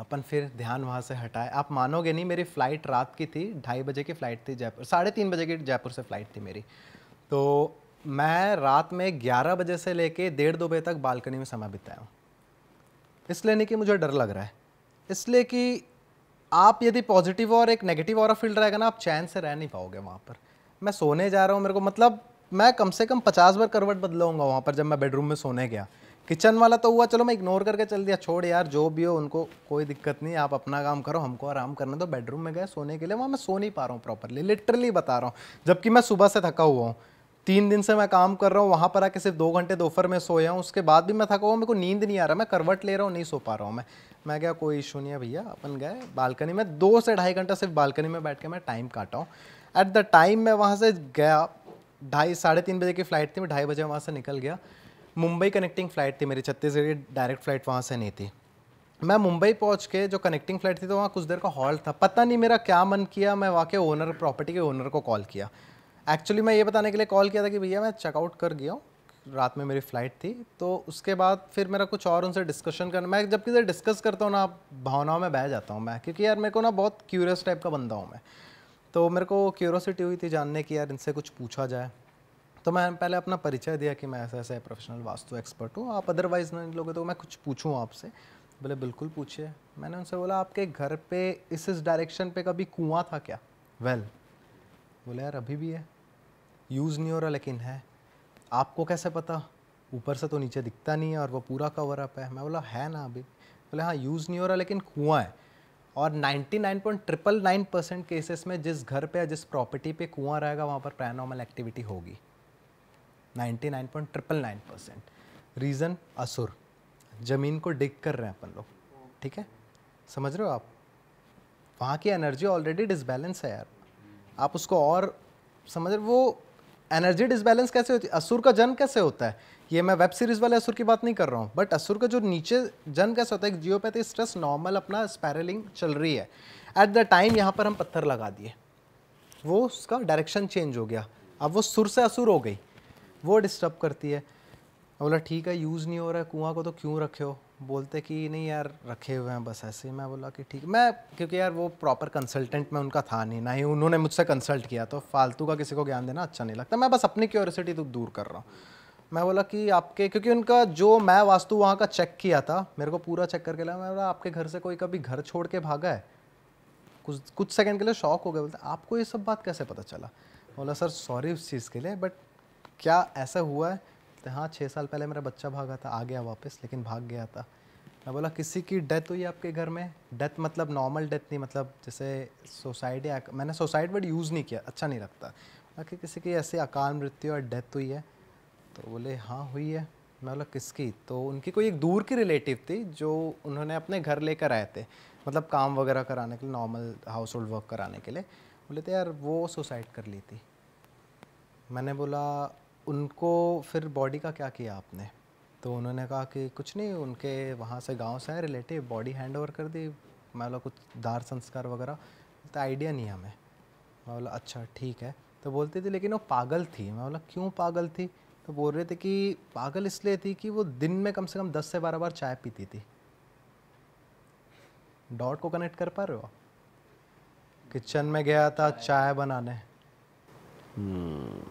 अपन फिर ध्यान वहाँ से हटाए आप मानोगे नहीं मेरी फ़्लाइट रात की थी ढाई बजे की फ़्लाइट थी जयपुर साढ़े तीन बजे की जयपुर से फ़्लाइट थी मेरी तो मैं रात में ग्यारह बजे से लेके डेढ़ दो बजे तक बालकनी में समय बिताया हूँ इसलिए नहीं कि मुझे डर लग रहा है इसलिए कि आप यदि पॉजिटिव और एक नेगेटिव और फील्ड रहेगा ना आप चैन से रह नहीं पाओगे वहाँ पर मैं सोने जा रहा हूँ मेरे को मतलब मैं कम से कम पचास बार करवट बदलाऊंगा वहाँ पर जब मैं बेडरूम में सोने गया किचन वाला तो हुआ चलो मैं इग्नोर करके चल दिया छोड़ यार जो भी हो उनको कोई दिक्कत नहीं आप अपना काम करो हमको आराम करने दो बेडरूम में गए सोने के लिए वहाँ मैं सो नहीं पा रहा हूँ प्रॉपरली लिटरली बता रहा हूँ जबकि मैं सुबह से थका हुआ हूँ तीन दिन से मैं काम कर रहा हूँ वहाँ पर आके सिर्फ दो घंटे दोपहर में सोया हूँ उसके बाद भी मैं थका हुआ मेरे को नींद नहीं आ रहा मैं करवट ले रहा हूँ नहीं सो पा रहा हूँ मैं मैं क्या कोई इशू नहीं है भैया अपन गए बालकनी में दो से ढाई घंटा सिर्फ बालकनी में बैठ के मैं टाइम काटा हूँ एट द टाइम मैं वहाँ से गया ढाई साढ़े तीन बजे की फ़्लाइट थी मैं ढाई बजे वहाँ से निकल गया मुंबई कनेक्टिंग फ़्लाइट थी मेरी छत्तीसगढ़ डायरेक्ट फ़्लाइट वहाँ से नहीं थी मैं मुंबई पहुँच के जो कनेक्टिंग फ़्लाइट थी तो वहाँ कुछ देर का हॉल्ट था पता नहीं मेरा क्या मन किया मैं वहाँ के ओनर प्रॉपर्टी के ओनर को कॉल किया एक्चुअली मैं ये बताने के लिए कॉल किया था कि भैया मैं चेकआउट कर गया हूँ रात में मेरी फ़्लाइट थी तो उसके बाद फिर मेरा कुछ और उनसे डिस्कशन करना मैं जब किसी डिस्कस करता हूँ ना भावनाओं में बह जाता हूँ मैं क्योंकि यार मेरे को ना बहुत क्यूरियस टाइप का बंदा हूँ मैं तो मेरे को क्यूरोसिटी हुई थी जानने की यार इनसे कुछ पूछा जाए तो मैं पहले अपना परिचय दिया कि मैं ऐसा ऐसा प्रोफेशनल वास्तु एक्सपर्ट हूँ आप अदरवाइज नहीं लोगे तो मैं कुछ पूछूँ आपसे बोले बिल्कुल पूछिए मैंने उनसे बोला आपके घर पे इस इस डायरेक्शन पे कभी कुआं था क्या वेल well, बोले यार अभी भी है यूज़ नहीं हो रहा लेकिन है आपको कैसे पता ऊपर से तो नीचे दिखता नहीं है और वो पूरा कवर अप है मैं बोला है ना अभी बोले हाँ यूज़ नहीं हो रहा लेकिन कुआँ है और नाइन्टी नाइन परसेंट केसेस में जिस घर पे या जिस प्रॉपर्टी पे कुआं रहेगा वहाँ पर पैरानॉर्मल एक्टिविटी होगी नाइन परसेंट रीज़न असुर ज़मीन को डिग कर रहे हैं अपन लोग ठीक है समझ रहे हो आप वहाँ की एनर्जी ऑलरेडी डिसबैलेंस है यार आप उसको और समझ रहे वो एनर्जी डिसबैलेंस कैसे होती है असुर का जन्म कैसे होता है ये मैं वेब सीरीज़ वाले असुर की बात नहीं कर रहा हूँ बट असुर का जो नीचे जन्म कैसा होता है जियोपैथी स्ट्रेस नॉर्मल अपना स्पैरलिंग चल रही है एट द टाइम यहाँ पर हम पत्थर लगा दिए वो उसका डायरेक्शन चेंज हो गया अब वो सुर से असुर हो गई वो डिस्टर्ब करती है बोला ठीक है यूज़ नहीं हो रहा है कुआँ को तो क्यों रखे हो बोलते कि नहीं यार रखे हुए हैं बस ऐसे ही मैं बोला कि ठीक मैं क्योंकि यार वो प्रॉपर कंसल्टेंट में उनका था नहीं ना ही उन्होंने मुझसे कंसल्ट किया तो फालतू का किसी को ज्ञान देना अच्छा नहीं लगता मैं बस अपनी क्योरिसिटी तो दूर कर रहा हूँ मैं बोला कि आपके क्योंकि उनका जो मैं वास्तु वहाँ का चेक किया था मेरे को पूरा चेक करके लाया मैं बोला आपके घर से कोई कभी घर छोड़ के भागा है कुछ कुछ सेकंड के लिए शॉक हो गया बोलते आपको ये सब बात कैसे पता चला बोला सर सॉरी उस चीज़ के लिए बट क्या ऐसा हुआ है तो हाँ छः साल पहले मेरा बच्चा भागा था आ गया वापस लेकिन भाग गया था मैं बोला किसी की डेथ हुई आपके घर में डेथ मतलब नॉर्मल डेथ नहीं मतलब जैसे सोसाइड मैंने सोसाइड वर्ड यूज़ नहीं किया अच्छा नहीं लगता बाकी किसी की ऐसी अकाल मृत्यु और डेथ हुई है तो बोले हाँ हुई है मैं बोला किसकी तो उनकी कोई एक दूर की रिलेटिव थी जो उन्होंने अपने घर लेकर आए थे मतलब काम वगैरह कराने के लिए नॉर्मल हाउस होल्ड वर्क कराने के लिए बोले थे यार वो सुसाइड कर ली थी मैंने बोला उनको फिर बॉडी का क्या किया आपने तो उन्होंने कहा कि कुछ नहीं उनके वहाँ से गांव से है रिलेटिव बॉडी हैंड ओवर कर दी मैं बोला कुछ दार संस्कार वगैरह तो आइडिया नहीं हमें मैं बोला अच्छा ठीक है तो बोलती थी लेकिन वो पागल थी मैं बोला क्यों पागल थी तो बोल रहे थे कि पागल इसलिए थी कि वो दिन में कम से कम दस से बारह बार चाय पीती थी डॉट को कनेक्ट कर पा रहे हो किचन में गया था चाय बनाने hmm.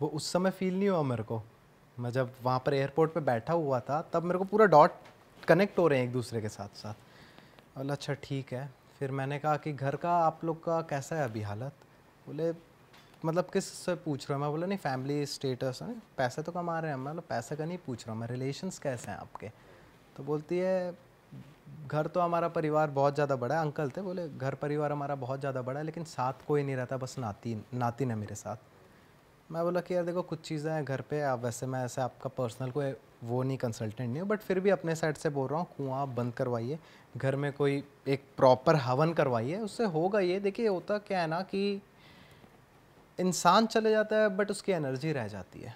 वो उस समय फील नहीं हुआ मेरे को मैं जब वहाँ पर एयरपोर्ट पे बैठा हुआ था तब मेरे को पूरा डॉट कनेक्ट हो रहे हैं एक दूसरे के साथ साथ बोला अच्छा ठीक है फिर मैंने कहा कि घर का आप लोग का कैसा है अभी हालत बोले मतलब किस से पूछ रहा हूँ मैं बोला नहीं फैमिली स्टेटस है पैसे तो कमा रहे हैं मतलब पैसे का नहीं पूछ रहा हूँ मैं रिलेशन कैसे हैं आपके तो बोलती है घर तो हमारा परिवार बहुत ज़्यादा बड़ा है अंकल थे बोले घर परिवार हमारा बहुत ज़्यादा बड़ा है लेकिन साथ कोई नहीं रहता बस नाती नातिन है मेरे साथ मैं बोला कि यार देखो कुछ चीज़ें हैं घर पे आप वैसे मैं ऐसे आपका पर्सनल कोई वो नहीं कंसल्टेंट नहीं हूँ बट फिर भी अपने साइड से बोल रहा हूँ कुआँ आप बंद करवाइए घर में कोई एक प्रॉपर हवन करवाइए उससे होगा ये देखिए होता क्या है ना कि इंसान चले जाता है बट उसकी एनर्जी रह जाती है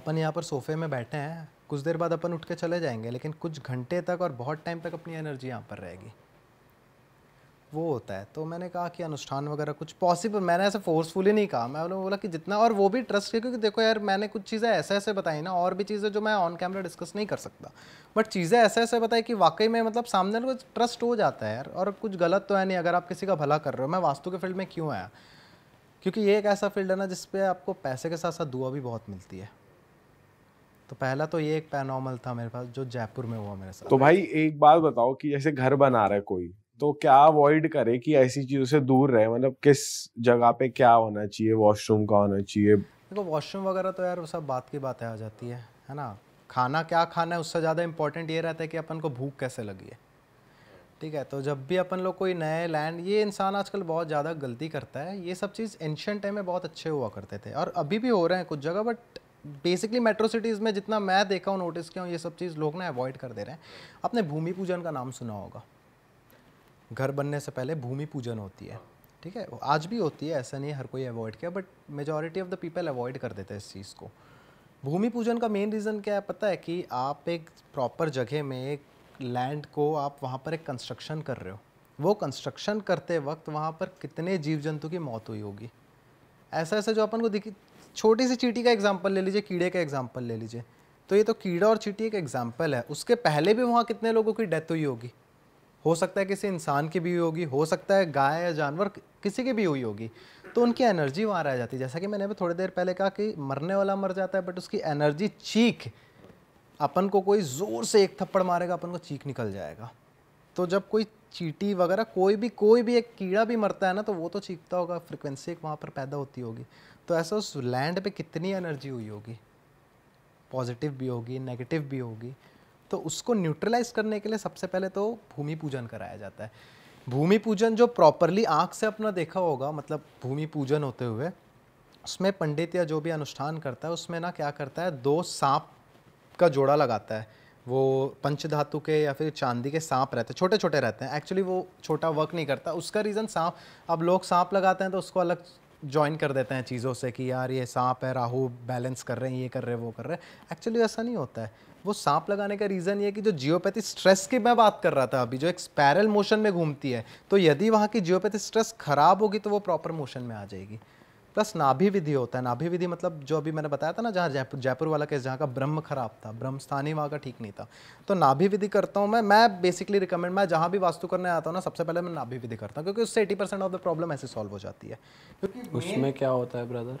अपन यहाँ पर सोफे में बैठे हैं कुछ देर बाद अपन उठ के चले जाएंगे लेकिन कुछ घंटे तक और बहुत टाइम तक अपनी एनर्जी यहाँ पर रहेगी वो होता है तो मैंने कहा कि अनुष्ठान वगैरह कुछ पॉसिबल मैंने ऐसे फोर्सफुली नहीं कहा मैं बोला कि जितना और वो भी ट्रस्ट किया क्योंकि देखो यार मैंने कुछ चीज़ें ऐसे ऐसे बताई ना और भी चीज़ें जो मैं ऑन कैमरा डिस्कस नहीं कर सकता बट चीज़ें ऐसे ऐसे बताई कि वाकई में मतलब सामने को ट्रस्ट हो जाता है यार और कुछ गलत तो है नहीं अगर आप किसी का भला कर रहे हो मैं वास्तु के फील्ड में क्यों आया क्योंकि ये एक ऐसा फील्ड है ना जिसपे आपको पैसे के साथ साथ दुआ भी बहुत मिलती है तो पहला तो ये एक पैनॉर्मल था मेरे पास जो जयपुर में हुआ मेरे साथ तो भाई एक बात बताओ कि जैसे घर बना रहा है कोई तो क्या अवॉइड करे कि ऐसी चीजों से दूर रहे मतलब किस जगह पे क्या होना चाहिए वॉशरूम का होना चाहिए देखो वॉशरूम वगैरह तो यार सब बात की बातें आ जाती है है ना खाना क्या खाना है उससे ज़्यादा इम्पोर्टेंट ये रहता है कि अपन को भूख कैसे लगी है ठीक है तो जब भी अपन लोग कोई नए लैंड ये इंसान आजकल बहुत ज़्यादा गलती करता है ये सब चीज़ एंशंट टाइम में बहुत अच्छे हुआ करते थे और अभी भी हो रहे हैं कुछ जगह बट बेसिकली मेट्रो सिटीज़ में जितना मैं देखा हूँ नोटिस किया हूँ ये सब चीज़ लोग ना अवॉइड कर दे रहे हैं आपने भूमि पूजन का नाम सुना होगा घर बनने से पहले भूमि पूजन होती है ठीक है आज भी होती है ऐसा नहीं हर कोई अवॉइड किया but majority of the people avoid कर देते हैं इस चीज़ को भूमि पूजन का मेन रीज़न क्या है पता है कि आप एक प्रॉपर जगह में एक लैंड को आप वहाँ पर एक कंस्ट्रक्शन कर रहे हो वो कंस्ट्रक्शन करते वक्त वहाँ पर कितने जीव जंतु की मौत हुई होगी ऐसा ऐसा जो अपन को दिखी छोटी सी चीटी का एग्जाम्पल ले लीजिए कीड़े का एग्जाम्पल ले लीजिए तो ये तो कीड़ा और चीटी एक एग्जाम्पल है उसके पहले भी वहाँ कितने लोगों की डेथ हुई होगी हो सकता है किसी इंसान की भी हुई होगी हो सकता है गाय या जानवर किसी की भी हुई होगी तो उनकी एनर्जी वहाँ रह जाती है जैसा कि मैंने अभी थोड़ी देर पहले कहा कि मरने वाला मर जाता है बट उसकी एनर्जी चीख अपन को कोई ज़ोर से एक थप्पड़ मारेगा अपन को चीख निकल जाएगा तो जब कोई चीटी वगैरह कोई भी कोई भी एक कीड़ा भी मरता है ना तो वो तो चीखता होगा फ्रिक्वेंसी एक वहाँ पर पैदा होती होगी तो ऐसा उस लैंड पे कितनी एनर्जी हुई होगी पॉजिटिव भी होगी नेगेटिव भी होगी तो उसको न्यूट्रलाइज करने के लिए सबसे पहले तो भूमि पूजन कराया जाता है भूमि पूजन जो प्रॉपरली आँख से अपना देखा होगा मतलब भूमि पूजन होते हुए उसमें पंडित या जो भी अनुष्ठान करता है उसमें ना क्या करता है दो सांप का जोड़ा लगाता है वो पंच धातु के या फिर चांदी के सांप रहते हैं छोटे छोटे रहते हैं एक्चुअली वो छोटा वर्क नहीं करता उसका रीज़न सांप अब लोग सांप लगाते हैं तो उसको अलग ज्वाइन कर देते हैं चीज़ों से कि यार ये सांप है राहु बैलेंस कर रहे हैं ये कर रहे हैं वो कर रहे हैं एक्चुअली ऐसा नहीं होता है वो सांप लगाने का रीज़न ये कि जो जियोपैथी स्ट्रेस की मैं बात कर रहा था अभी जो एक स्पैरल मोशन में घूमती है तो यदि वहाँ की जियोपैथी स्ट्रेस खराब होगी तो वो प्रॉपर मोशन में आ जाएगी प्लस नाभि विधि होता है नाभि विधि मतलब जो अभी मैंने बताया था ना जहाँ जयपुर जयपुर वाला केस जहाँ का ब्रह्म खराब था ब्रह्म स्थान ही वहाँ का ठीक नहीं था तो नाभि विधि करता हूँ मैं मैं बेसिकली रिकमेंड मैं जहाँ भी वास्तु करने आता हूँ ना सबसे पहले मैं नाभि विधि करता हूँ क्योंकि उससे eighty percent of the problem ऐसे सॉल्व हो जाती है क्योंकि उसमें क्या होता है ब्रदर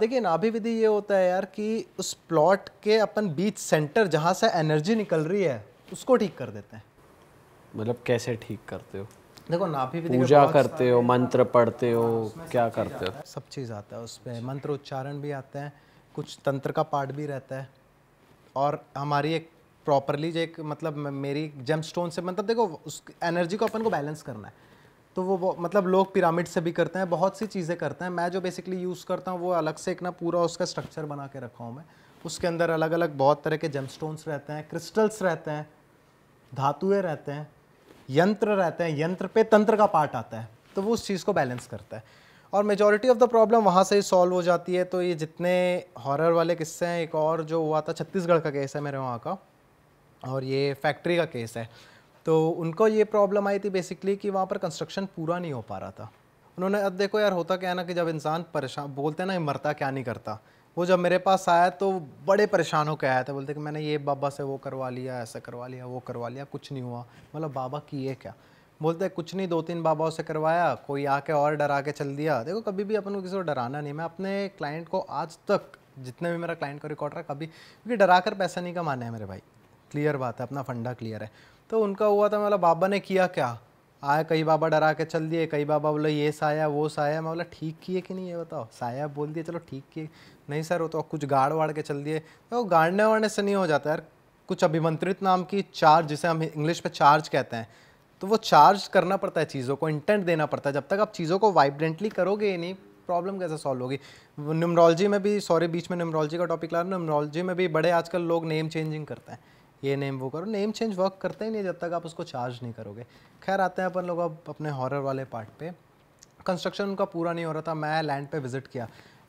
देखिए नाभि विधि ये होता है यार कि उस प्लॉट के अपन बीच सेंटर जहाँ से एनर्जी निकल रही है उसको ठीक कर देते हैं मतलब कैसे ठीक करते हो देखो नाभि भी पूजा करते हो मंत्र पढ़ते हो क्या करते हो सब चीज़ आता है उसमें उच्चारण भी आते हैं कुछ तंत्र का पार्ट भी रहता है और हमारी एक प्रॉपरली जो एक मतलब मेरी जेम स्टोन से मतलब देखो उस एनर्जी को अपन को बैलेंस करना है तो वो, वो मतलब लोग पिरामिड से भी करते हैं बहुत सी चीज़ें करते हैं मैं जो बेसिकली यूज़ करता हूँ वो अलग से एक ना पूरा उसका स्ट्रक्चर बना के रखा हूँ मैं उसके अंदर अलग अलग बहुत तरह के जेम स्टोन्स रहते हैं क्रिस्टल्स रहते हैं धातुएँ रहते हैं यंत्र रहते हैं यंत्र पे तंत्र का पार्ट आता है तो वो उस चीज़ को बैलेंस करता है और मेजॉरिटी ऑफ द प्रॉब्लम वहाँ से ही सॉल्व हो जाती है तो ये जितने हॉरर वाले किस्से हैं एक और जो हुआ था छत्तीसगढ़ का केस है मेरे वहाँ का और ये फैक्ट्री का केस है तो उनको ये प्रॉब्लम आई थी बेसिकली कि वहाँ पर कंस्ट्रक्शन पूरा नहीं हो पा रहा था उन्होंने अब देखो यार होता क्या है ना कि जब इंसान परेशान बोलते हैं ना मरता क्या नहीं करता वो जब मेरे पास आया तो बड़े परेशान होकर आया था बोलते कि मैंने ये बाबा से वो करवा लिया ऐसा करवा लिया वो करवा लिया कुछ नहीं हुआ मतलब बाबा किए क्या बोलते कुछ नहीं दो तीन बाबाओं से करवाया कोई आके और डरा के चल दिया देखो कभी भी अपन को किसी को डराना नहीं मैं अपने क्लाइंट को आज तक जितने भी मेरा क्लाइंट का रिकॉर्ड रहा कभी क्योंकि डरा कर पैसा नहीं कमाना है मेरे भाई क्लियर बात है अपना फंडा क्लियर है तो उनका हुआ था मतलब बाबा ने किया क्या आया कई बाबा डरा के चल दिए कई बाबा बोला ये साया वो साया मैं बोला ठीक किए कि नहीं ये बताओ साया बोल दिया चलो ठीक किए नहीं सर वो तो कुछ गाड़ वाड़ के चल दिए तो गाड़ने वाड़ने से नहीं हो जाता यार कुछ अभिमंत्रित नाम की चार्ज जिसे हम इंग्लिश में चार्ज कहते हैं तो वो चार्ज करना पड़ता है चीज़ों को इंटेंट देना पड़ता है जब तक आप चीज़ों को वाइब्रेंटली करोगे ही नहीं प्रॉब्लम कैसे सॉल्व होगी न्यूमरोलॉजी में भी सॉरी बीच में न्यूमरोलॉजी का टॉपिक ला रहा न्यूमरोलॉजी में भी बड़े आजकल लोग नेम चेंजिंग करते हैं ये नेम वो करो नेम चेंज वर्क करते ही नहीं जब तक आप उसको चार्ज नहीं करोगे खैर आते हैं अपन लोग अब अपने हॉरर वाले पार्ट पे कंस्ट्रक्शन उनका पूरा नहीं हो रहा था मैं लैंड पे विजिट किया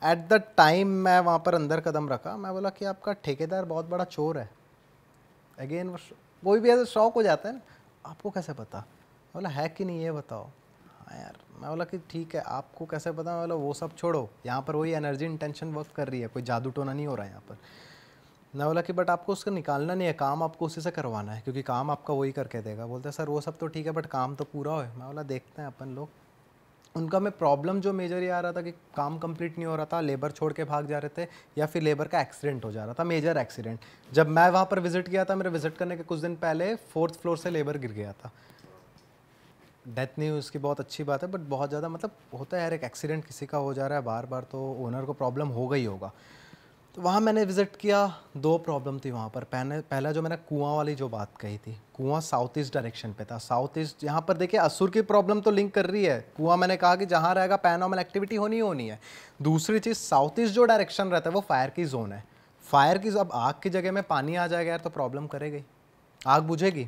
एट द टाइम मैं वहाँ पर अंदर कदम रखा मैं बोला कि आपका ठेकेदार बहुत बड़ा चोर है अगेन वो कोई भी ऐसे शौक हो जाता है ना आपको कैसे पता बोला है कि नहीं ये बताओ हाँ यार मैं बोला कि ठीक है आपको कैसे पता मैं बोला वो सब छोड़ो यहाँ पर वही एनर्जी इंटेंशन वर्क कर रही है कोई जादू टोना नहीं हो रहा है यहाँ पर मैं बोला कि बट आपको उसका निकालना नहीं है काम आपको उसी से करवाना है क्योंकि काम आपका वही करके देगा बोलते सर वो सब तो ठीक है बट काम तो पूरा हो मैं बोला देखते हैं अपन लोग उनका मैं प्रॉब्लम जो मेजर ये आ रहा था कि काम कंप्लीट नहीं हो रहा था लेबर छोड़ के भाग जा रहे थे या फिर लेबर का एक्सीडेंट हो जा रहा था मेजर एक्सीडेंट जब मैं वहाँ पर विजिट किया था मेरे विजिट करने के कुछ दिन पहले फोर्थ फ्लोर से लेबर गिर गया था डेथ नहीं हुई उसकी बहुत अच्छी बात है बट बहुत ज़्यादा मतलब होता है यार एक एक्सीडेंट किसी का हो जा रहा है बार बार तो ओनर को प्रॉब्लम हो गई होगा तो वहाँ मैंने विज़िट किया दो प्रॉब्लम थी वहाँ पर पहले पहला जो मैंने कुआं वाली जो बात कही थी कुआं साउथ ईस्ट डायरेक्शन पे था साउथ ईस्ट यहाँ पर देखिए असुर की प्रॉब्लम तो लिंक कर रही है कुआं मैंने कहा कि जहाँ रहेगा पैनॉमल एक्टिविटी होनी होनी है दूसरी चीज़ साउथ ईस्ट जो डायरेक्शन रहता है वो फायर की जोन है फायर की अब आग की जगह में पानी आ जाएगा यार तो प्रॉब्लम करेगी आग बुझेगी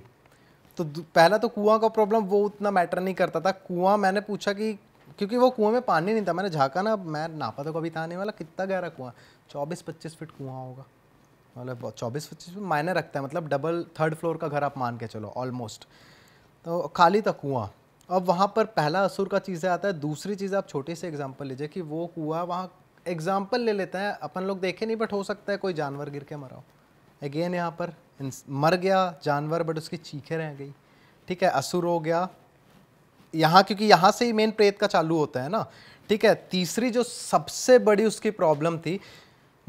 तो पहला तो कुआं का प्रॉब्लम वो उतना मैटर नहीं करता था कुआं मैंने पूछा कि क्योंकि वो कुएं में पानी नहीं था मैंने झाँका ना मैं नापा तो कभी था नहीं वाला कितना गहरा कुआं चौबीस पच्चीस फिट कुआं होगा मतलब चौबीस पच्चीस फिट मायने रखता है मतलब डबल थर्ड फ्लोर का घर आप मान के चलो ऑलमोस्ट तो खाली था कुआं अब वहाँ पर पहला असुर का चीज़ें आता है दूसरी चीज़ आप छोटी सी एग्जाम्पल लीजिए कि वो कुआ वहाँ एग्जाम्पल ले लेते हैं अपन लोग देखे नहीं बट हो सकता है कोई जानवर गिर के मरा हो अगेन यहाँ पर मर गया जानवर बट उसकी चीखें रह गई ठीक है असुर हो गया यहाँ क्योंकि यहाँ से ही मेन प्रेत का चालू होता है ना ठीक है तीसरी जो सबसे बड़ी उसकी प्रॉब्लम थी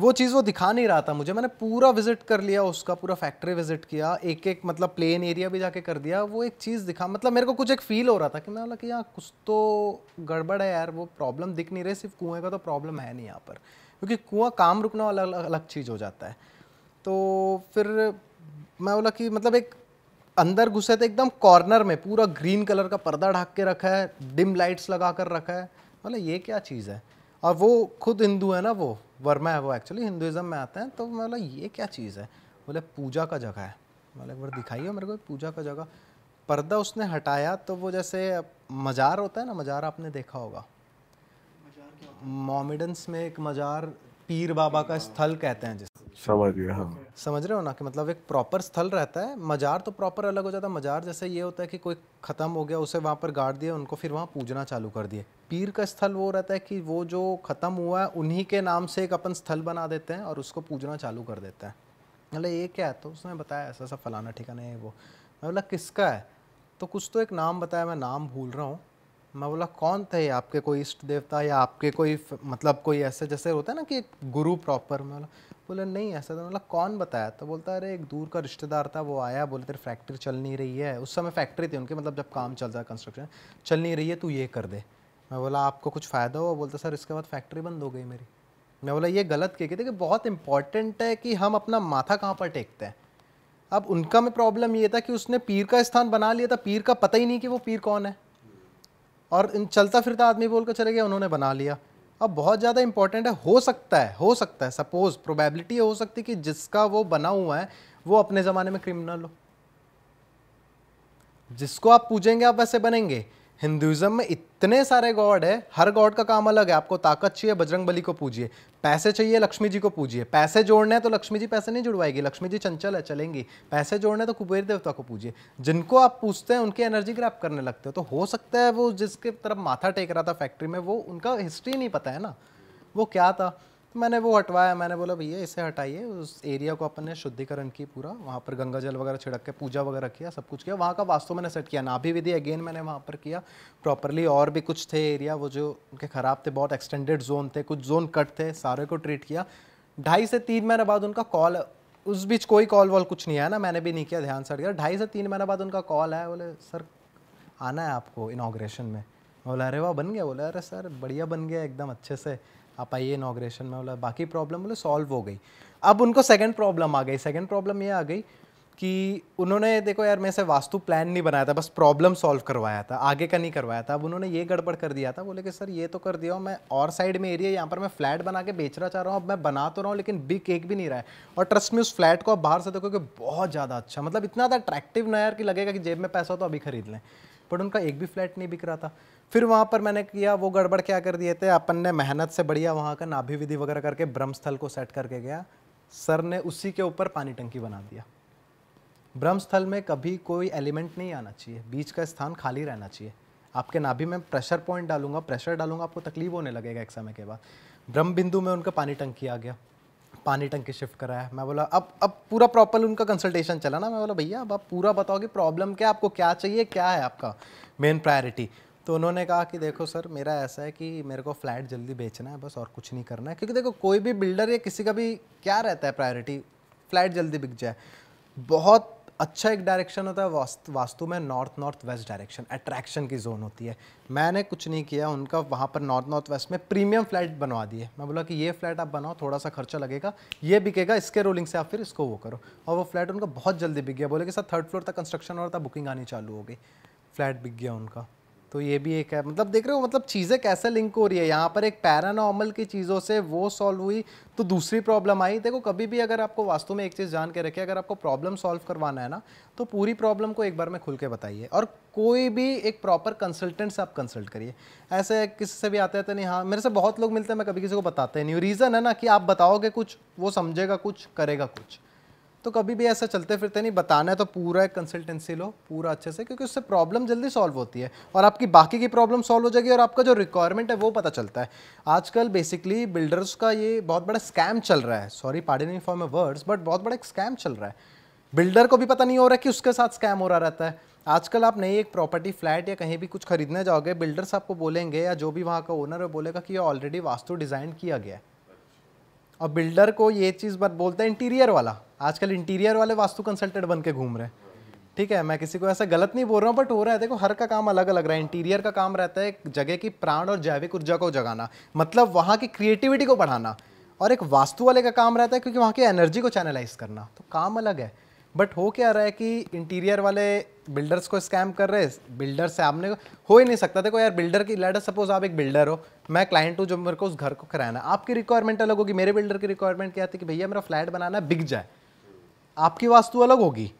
वो चीज़ वो दिखा नहीं रहा था मुझे मैंने पूरा विजिट कर लिया उसका पूरा फैक्ट्री विजिट किया एक एक मतलब प्लेन एरिया भी जाके कर दिया वो एक चीज़ दिखा मतलब मेरे को कुछ एक फील हो रहा था कि मैं बोला कि यहाँ कुछ तो गड़बड़ है यार वो प्रॉब्लम दिख नहीं रही सिर्फ कुएँ का तो प्रॉब्लम है नहीं यहाँ पर क्योंकि कुआँ काम रुकना अलग अलग चीज़ हो जाता है तो फिर मैं बोला कि मतलब एक अंदर घुसे थे एकदम कॉर्नर में पूरा ग्रीन कलर का पर्दा ढाक के रखा है डिम लाइट्स लगा कर रखा है मतलब ये क्या चीज़ है और वो खुद हिंदू है ना वो वर्मा है वो एक्चुअली हिंदुज़म में आते हैं तो मतलब ये क्या चीज़ है बोले पूजा का जगह है मतलब एक बार दिखाइए मेरे को पूजा का जगह पर्दा उसने हटाया तो वो जैसे मज़ार होता है ना मज़ार आपने देखा होगा मोमिडन्स में एक मज़ार पीर बाबा का स्थल कहते हैं जिस समझ गया हाँ समझ रहे हो ना कि मतलब एक प्रॉपर स्थल रहता है मजार तो प्रॉपर अलग हो जाता है मजार जैसे ये होता है कि कोई ख़त्म हो गया उसे वहाँ पर गाड़ दिया उनको फिर वहाँ पूजना चालू कर दिए पीर का स्थल वो रहता है कि वो जो ख़त्म हुआ है उन्हीं के नाम से एक अपन स्थल बना देते हैं और उसको पूजना चालू कर देते हैं मतलब ये क्या है तो उसने बताया ऐसा ऐसा फलाना ठिकाना है वो मैं बोला किसका है तो कुछ तो एक नाम बताया मैं नाम भूल रहा हूँ मैं बोला कौन थे आपके कोई इष्ट देवता या आपके कोई मतलब कोई ऐसे जैसे होता है ना कि एक गुरु प्रॉपर मैं बोला बोले नहीं ऐसा तो बोला मतलब कौन बताया तो बोलता अरे एक दूर का रिश्तेदार था वो आया बोले तेरे फैक्ट्री चल नहीं रही है उस समय फैक्ट्री थी उनके मतलब जब काम चल रहा है कंस्ट्रक्शन चल नहीं रही है तू ये कर दे मैं बोला आपको कुछ फ़ायदा हुआ बोलता सर इसके बाद फैक्ट्री बंद हो गई मेरी मैं बोला ये गलत कह के देखिए बहुत इंपॉर्टेंट है कि हम अपना माथा कहाँ पर टेकते हैं अब उनका में प्रॉब्लम ये था कि उसने पीर का स्थान बना लिया था पीर का पता ही नहीं कि वो पीर कौन है और चलता फिरता आदमी बोल कर चले गया उन्होंने बना लिया अब बहुत ज़्यादा इंपॉर्टेंट है हो सकता है हो सकता है सपोज प्रोबेबिलिटी हो सकती है कि जिसका वो बना हुआ है वो अपने ज़माने में क्रिमिनल हो जिसको आप पूछेंगे आप वैसे बनेंगे हिंदुज़म में इतने सारे गॉड है हर गॉड का काम अलग है आपको ताकत चाहिए बजरंग बली को पूजिए पैसे चाहिए लक्ष्मी जी को पूजिए पैसे जोड़ने हैं तो लक्ष्मी जी पैसे नहीं जुड़वाएगी लक्ष्मी जी चंचल है चलेंगी पैसे जोड़ने तो कुबेर देवता को पूजिए जिनको आप पूछते हैं उनकी एनर्जी ग्रैप करने लगते हो तो हो सकता है वो जिसके तरफ माथा टेक रहा था फैक्ट्री में वो उनका हिस्ट्री नहीं पता है ना वो क्या था मैंने वो हटवाया मैंने बोला भैया इसे हटाइए उस एरिया को अपन ने शुद्धिकरण की पूरा वहाँ पर गंगा जल वगैरह छिड़क के पूजा वगैरह किया सब कुछ किया वहाँ का वास्तु मैंने सेट किया नाभि विधि अगेन मैंने वहाँ पर किया प्रॉपरली और भी कुछ थे एरिया वो जो उनके ख़राब थे बहुत एक्सटेंडेड जोन थे कुछ जोन कट थे सारे को ट्रीट किया ढाई से तीन महीने बाद उनका कॉल उस बीच कोई कॉल वॉल कुछ नहीं आया ना मैंने भी नहीं किया ध्यान से ढाई से तीन महीने बाद उनका कॉल आया बोले सर आना है आपको इनाग्रेशन में बोला अरे वाह बन गया बोला अरे सर बढ़िया बन गया एकदम अच्छे से आप आइए इनाग्रेशन में बोला बाकी प्रॉब्लम बोले सॉल्व हो गई अब उनको सेकंड प्रॉब्लम आ गई सेकंड प्रॉब्लम ये आ गई कि उन्होंने देखो यार मैं से वास्तु प्लान नहीं बनाया था बस प्रॉब्लम सॉल्व करवाया था आगे का नहीं करवाया था अब उन्होंने ये गड़बड़ कर दिया था बोले कि सर ये तो कर दिया मैं और साइड में एरिया यहाँ पर मैं फ्लैट बना के बेचना चाह रहा हूँ अब मैं बना तो रहा हूँ लेकिन बिग एक भी नहीं रहा है और ट्रस्ट में उस फ्लैट को आप बाहर से देखो कि बहुत ज़्यादा अच्छा मतलब इतना अट्रैक्टिव ना यार कि लगेगा कि जेब में पैसा हो तो अभी खरीद लें बट उनका एक भी फ्लैट नहीं बिक रहा था फिर वहाँ पर मैंने किया वो गड़बड़ क्या कर दिए थे अपन ने मेहनत से बढ़िया वहाँ का नाभि विधि वगैरह करके ब्रह्मस्थल को सेट करके गया सर ने उसी के ऊपर पानी टंकी बना दिया ब्रह्मस्थल में कभी कोई एलिमेंट नहीं आना चाहिए बीच का स्थान खाली रहना चाहिए आपके नाभि में प्रेशर पॉइंट डालूंगा प्रेशर डालूंगा आपको तकलीफ होने लगेगा एक समय के बाद ब्रह्म बिंदु में उनका पानी टंकी आ गया पानी टंकी शिफ्ट कराया मैं बोला अब अब पूरा प्रॉपर उनका कंसल्टेशन चला ना मैं बोला भैया अब आप पूरा बताओगे प्रॉब्लम क्या आपको क्या चाहिए क्या है आपका मेन प्रायोरिटी तो उन्होंने कहा कि देखो सर मेरा ऐसा है कि मेरे को फ्लैट जल्दी बेचना है बस और कुछ नहीं करना है क्योंकि देखो कोई भी बिल्डर या किसी का भी क्या रहता है प्रायोरिटी फ्लैट जल्दी बिक जाए बहुत अच्छा एक डायरेक्शन होता है वास्तु वास्तु में north north west direction attraction की जोन होती है मैंने कुछ नहीं किया उनका वहाँ पर नॉर्थ नॉर्थ वेस्ट में प्रीमियम फ्लैट बनवा दिए मैं बोला कि ये फ्लैट आप बनाओ थोड़ा सा खर्चा लगेगा ये बिकेगा इसके रोलिंग से आप फिर इसको वो करो और वो फ्लैट उनका बहुत जल्दी बिक गया बोले कि सर थर्ड फ्लोर तक कंस्ट्रक्शन और था बुकिंग आनी चालू हो गई फ्लैट बिक गया उनका तो ये भी एक है मतलब देख रहे हो मतलब चीज़ें कैसे लिंक हो रही है यहाँ पर एक पैरानॉर्मल की चीज़ों से वो सॉल्व हुई तो दूसरी प्रॉब्लम आई देखो कभी भी अगर आपको वास्तव में एक चीज़ जान के रखे अगर आपको प्रॉब्लम सॉल्व करवाना है ना तो पूरी प्रॉब्लम को एक बार में खुल के बताइए और कोई भी एक प्रॉपर कंसल्टेंट से आप कंसल्ट करिए ऐसे किसी से भी आते हैं तो नहीं हाँ मेरे से बहुत लोग मिलते हैं मैं कभी किसी को बताते नहीं रीज़न है ना कि आप बताओगे कुछ वो समझेगा कुछ करेगा कुछ तो कभी भी ऐसा चलते फिरते नहीं बताना है तो पूरा एक कंसल्टेंसी लो पूरा अच्छे से क्योंकि उससे प्रॉब्लम जल्दी सॉल्व होती है और आपकी बाकी की प्रॉब्लम सॉल्व हो जाएगी और आपका जो रिक्वायरमेंट है वो पता चलता है आजकल बेसिकली बिल्डर्स का ये बहुत बड़ा स्कैम चल रहा है sorry pardon for my words but बहुत बड़ा एक स्कैम चल रहा है बिल्डर को भी पता नहीं हो रहा है कि उसके साथ स्कैम हो रहा रहता है आजकल आप नई एक प्रॉपर्टी फ्लैट या कहीं भी कुछ खरीदने जाओगे बिल्डर्स आपको बोलेंगे या जो भी वहाँ का ओनर है बोलेगा कि ये ऑलरेडी वास्तु डिज़ाइन किया गया है और बिल्डर को ये चीज़ बात बोलते हैं इंटीरियर वाला आजकल इंटीरियर वाले वास्तु कंसल्टेंट बन के घूम रहे हैं ठीक है मैं किसी को ऐसा गलत नहीं बोल रहा हूँ बट हो रहा है देखो हर का काम अलग अलग रहा है इंटीरियर का काम रहता है जगह की प्राण और जैविक ऊर्जा को जगाना मतलब वहाँ की क्रिएटिविटी को बढ़ाना और एक वास्तु वाले का काम रहता है क्योंकि वहाँ की एनर्जी को चैनलाइज करना तो काम अलग है बट हो क्या रहा है कि इंटीरियर वाले बिल्डर्स को स्कैम कर रहे हैं बिल्डर से आपने हो ही नहीं सकता देखो यार बिल्डर की लेटर सपोज आप एक बिल्डर हो मैं क्लाइंट हूँ जो मेरे को उस घर को कराना आपकी रिक्वायरमेंट अलग होगी मेरे बिल्डर की रिक्वायरमेंट क्या थी कि भैया मेरा फ्लैट बनाना बिक जाए आपकी वास्तु अलग होगी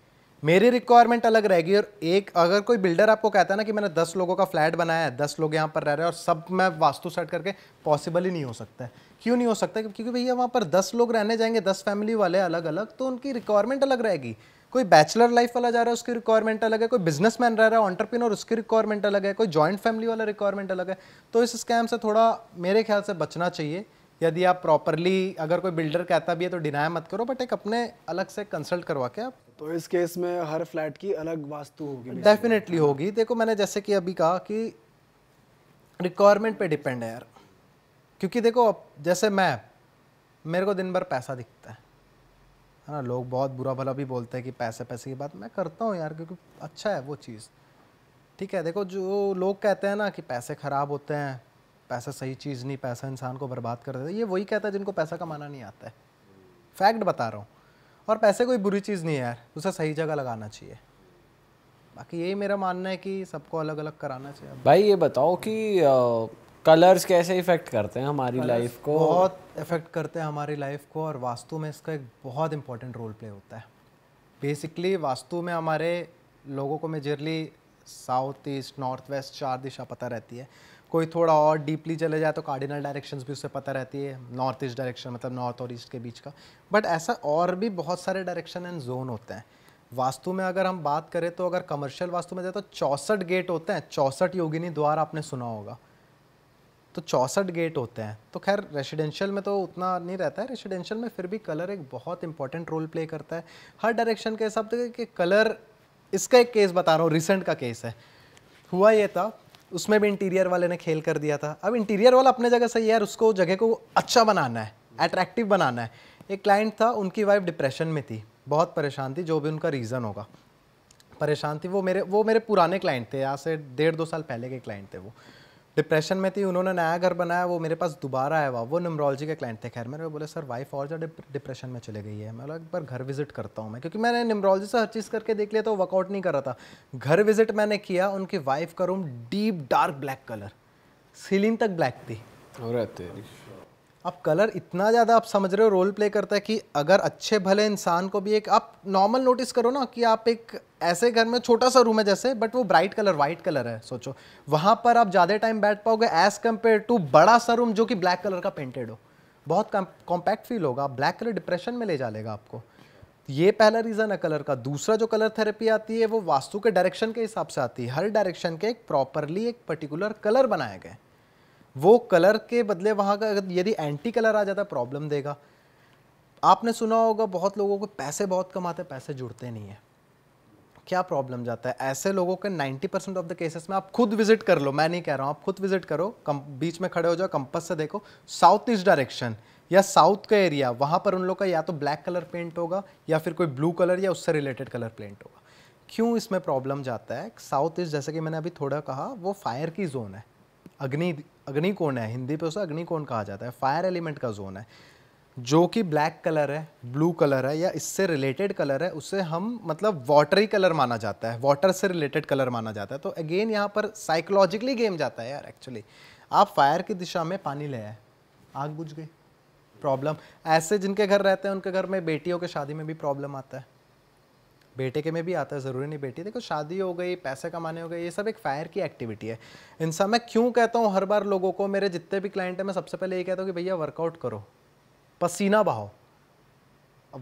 मेरी रिक्वायरमेंट अलग रहेगी और एक अगर कोई बिल्डर आपको कहता है ना कि मैंने दस लोगों का फ्लैट बनाया है दस लोग यहाँ पर रह रहे हैं और सब मैं वास्तु सेट करके पॉसिबल ही नहीं हो सकता है क्यों नहीं हो सकता क्योंकि भैया वहाँ पर दस लोग रहने जाएंगे दस फैमिली वाले अलग अलग तो उनकी रिक्वायरमेंट अलग रहेगी कोई बैचलर लाइफ वाला जा रहा है उसकी रिक्वायरमेंट अलग है कोई बिजनेसमैन रह रहा है ऑन्टरप्रीनर उसकी रिक्वायरमेंट अलग है कोई जॉइंट फैमिली वाला रिक्वायरमेंट अलग है तो इस स्कैम से थोड़ा मेरे ख्याल से बचना चाहिए यदि आप प्रॉपरली अगर कोई बिल्डर कहता भी है तो डिनाय मत करो बट एक अपने अलग से कंसल्ट करवा के आप तो इस केस में हर फ्लैट की अलग वास्तु होगी डेफिनेटली होगी देखो मैंने जैसे कि अभी कहा कि रिक्वायरमेंट पे डिपेंड है यार क्योंकि देखो जैसे मैं मेरे को दिन भर पैसा दिखता है है ना लोग बहुत बुरा भला भी बोलते हैं कि पैसे पैसे की बात मैं करता हूँ यार क्योंकि अच्छा है वो चीज़ ठीक है देखो जो लोग कहते हैं ना कि पैसे ख़राब होते हैं पैसा सही चीज़ नहीं पैसा इंसान को बर्बाद कर देता है ये वही कहता है जिनको पैसा कमाना नहीं आता है फैक्ट बता रहा हूँ और पैसे कोई बुरी चीज़ नहीं है यार उसे सही जगह लगाना चाहिए बाकी यही मेरा मानना है कि सबको अलग अलग कराना चाहिए भाई ये बताओ कि कलर्स कैसे इफेक्ट करते हैं हमारी लाइफ को बहुत इफेक्ट करते हैं हमारी लाइफ को और वास्तु में इसका एक बहुत इंपॉर्टेंट रोल प्ले होता है बेसिकली वास्तु में हमारे लोगों को majorly south east north west चार दिशा पता रहती है कोई थोड़ा और डीपली चले जाए तो कार्डिनल डायरेक्शन भी उससे पता रहती है नॉर्थ ईस्ट डायरेक्शन मतलब नॉर्थ और ईस्ट के बीच का बट ऐसा और भी बहुत सारे डायरेक्शन एंड जोन होते हैं वास्तु में अगर हम बात करें तो अगर कमर्शियल वास्तु में जाए तो चौंसठ गेट होते हैं चौंसठ योगिनी द्वार आपने सुना होगा तो चौंसठ गेट होते हैं तो खैर रेसिडेंशियल में तो उतना नहीं रहता है रेसिडेंशियल में फिर भी कलर एक बहुत इंपॉर्टेंट रोल प्ले करता है हर डायरेक्शन के हिसाब से कि कलर इसका एक केस बता रहा हूँ रिसेंट का केस है हुआ ये था उसमें भी इंटीरियर वाले ने खेल कर दिया था अब इंटीरियर वाला अपने जगह सही है उसको जगह को अच्छा बनाना है अट्रैक्टिव बनाना है एक क्लाइंट था उनकी वाइफ डिप्रेशन में थी बहुत परेशान थी जो भी उनका रीज़न होगा परेशान थी वो मेरे वो मेरे पुराने क्लाइंट थे यहाँ से डेढ़ दो साल पहले के क्लाइंट थे वो डिप्रेशन में थी उन्होंने नया घर बनाया वो मेरे पास दोबारा आया हुआ वो नमरोलॉजी के क्लाइंट थे खैर मेरे बोले सर वाइफ और ज़्यादा डिप्रेशन में चले गई है मैं बोला एक बार घर विजिट करता हूँ मैं क्योंकि मैंने नमरोलॉजी से हर चीज़ करके देख लिया तो वर्कआउट नहीं कर रहा था घर विजिट मैंने किया उनकी वाइफ का room deep dark black colour ceiling तक ब्लैक थी आप कलर इतना ज़्यादा आप समझ रहे हो रोल प्ले करता है कि अगर अच्छे भले इंसान को भी एक आप नॉर्मल नोटिस करो ना कि आप एक ऐसे घर में छोटा सा रूम है जैसे बट वो ब्राइट कलर वाइट कलर है सोचो वहाँ पर आप ज़्यादा टाइम बैठ पाओगे एज़ कम्पेयर टू बड़ा सा रूम जो कि ब्लैक कलर का पेंटेड हो बहुत कॉम्पैक्ट फील होगा ब्लैक कलर डिप्रेशन में ले जा लेगा आपको ये पहला रीज़न है कलर का दूसरा जो कलर थेरेपी आती है वो वास्तु के डायरेक्शन के हिसाब से आती है हर डायरेक्शन के एक प्रॉपरली एक पर्टिकुलर कलर बनाए गए वो कलर के बदले वहाँ का अगर यदि एंटी कलर आ जाता प्रॉब्लम देगा आपने सुना होगा बहुत लोगों को पैसे बहुत कमाते पैसे जुड़ते नहीं हैं क्या प्रॉब्लम जाता है ऐसे लोगों के 90 परसेंट ऑफ द केसेस में आप खुद विजिट कर लो मैं नहीं कह रहा हूँ आप खुद विजिट करो कम बीच में खड़े हो जाओ कंपस से देखो साउथ ईस्ट डायरेक्शन या साउथ का एरिया वहाँ पर उन लोग का या तो ब्लैक कलर पेंट होगा या फिर कोई ब्लू कलर या उससे रिलेटेड कलर पेंट होगा क्यों इसमें प्रॉब्लम जाता है साउथ ईस्ट जैसे कि मैंने अभी थोड़ा कहा वो फायर की जोन है अग्नि अग्निकोण है हिंदी पे उसे अग्निकोण कहा जाता है फायर एलिमेंट का जोन है जो कि ब्लैक कलर है ब्लू कलर है या इससे रिलेटेड कलर है उसे हम मतलब वाटरी कलर माना जाता है वाटर से रिलेटेड कलर माना जाता है तो अगेन यहाँ पर साइकोलॉजिकली गेम जाता है यार एक्चुअली आप फायर की दिशा में पानी ले आए आग बुझ गई प्रॉब्लम ऐसे जिनके घर रहते हैं उनके घर में बेटियों के शादी में भी प्रॉब्लम आता है बेटे के में भी आता है ज़रूरी नहीं बेटी देखो शादी हो गई पैसे कमाने हो गए ये सब एक फायर की एक्टिविटी है इन सब मैं क्यों कहता हूँ हर बार लोगों को मेरे जितने भी क्लाइंट हैं मैं सबसे पहले ये कहता हूँ कि भैया वर्कआउट करो पसीना बहाओ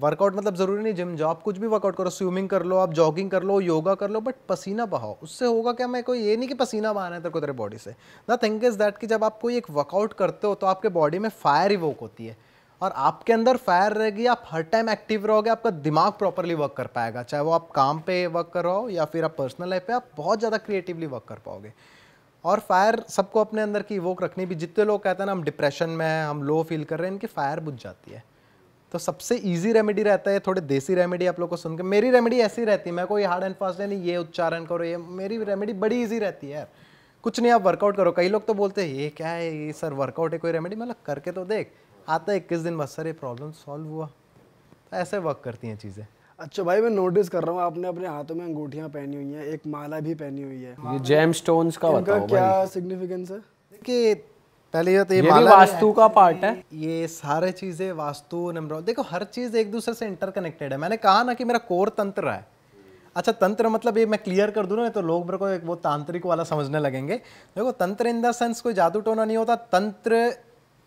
वर्कआउट मतलब ज़रूरी नहीं जिम जाओ आप कुछ भी वर्कआउट करो स्विमिंग कर लो आप जॉगिंग कर लो योगा कर लो बट पसीना बहाओ उससे होगा क्या मैं कोई ये नहीं कि पसीना बहाना है तेरे को तेरे बॉडी से द थिंग इज़ दैट कि जब आप कोई एक वर्कआउट करते हो तो आपके बॉडी में फायर इवोक होती है और आपके अंदर फायर रहेगी आप हर टाइम एक्टिव रहोगे आपका दिमाग प्रॉपरली वर्क कर पाएगा चाहे वो आप काम पे वर्क कर रहे हो या फिर आप पर्सनल लाइफ पे आप बहुत ज़्यादा क्रिएटिवली वर्क कर पाओगे और फायर सबको अपने अंदर की वोक रखनी भी जितने लोग कहते हैं ना हम डिप्रेशन में हैं हम लो फील कर रहे हैं इनकी फायर बुझ जाती है तो सबसे ईजी रेमेडी रहता है थोड़े देसी रेमेडी आप लोग को सुनकर मेरी रेमेडी ऐसी रहती है मैं कोई हार्ड एंड फास्ट नहीं ये उच्चारण करो ये मेरी रेमेडी बड़ी ईजी रहती है यार कुछ नहीं आप वर्कआउट करो कई लोग तो बोलते हैं ये क्या है ये सर वर्कआउट है कोई रेमेडी मतलब करके तो देख आता है इक्कीस दिन बस सर ये प्रॉब्लम सॉल्व हुआ तो ऐसे वर्क करती हैं चीज़ें अच्छा भाई मैं नोटिस कर रहा हूँ आपने अपने हाथों में अंगूठियाँ पहनी हुई हैं एक माला भी पहनी हुई है ये जेम स्टोन का इनका क्या सिग्निफिकेंस है कि पहले तो ये ये, ये माला वास्तु का पार्ट है ये सारे चीज़ें वास्तु नंबर देखो हर चीज़ एक दूसरे से इंटरकनेक्टेड है मैंने कहा ना कि मेरा कोर तंत्र है अच्छा तंत्र मतलब ये मैं क्लियर कर दूँ ना तो लोग मेरे को एक वो तांत्रिक वाला समझने लगेंगे देखो तंत्र इन द सेंस कोई जादू टोना नहीं होता तंत्र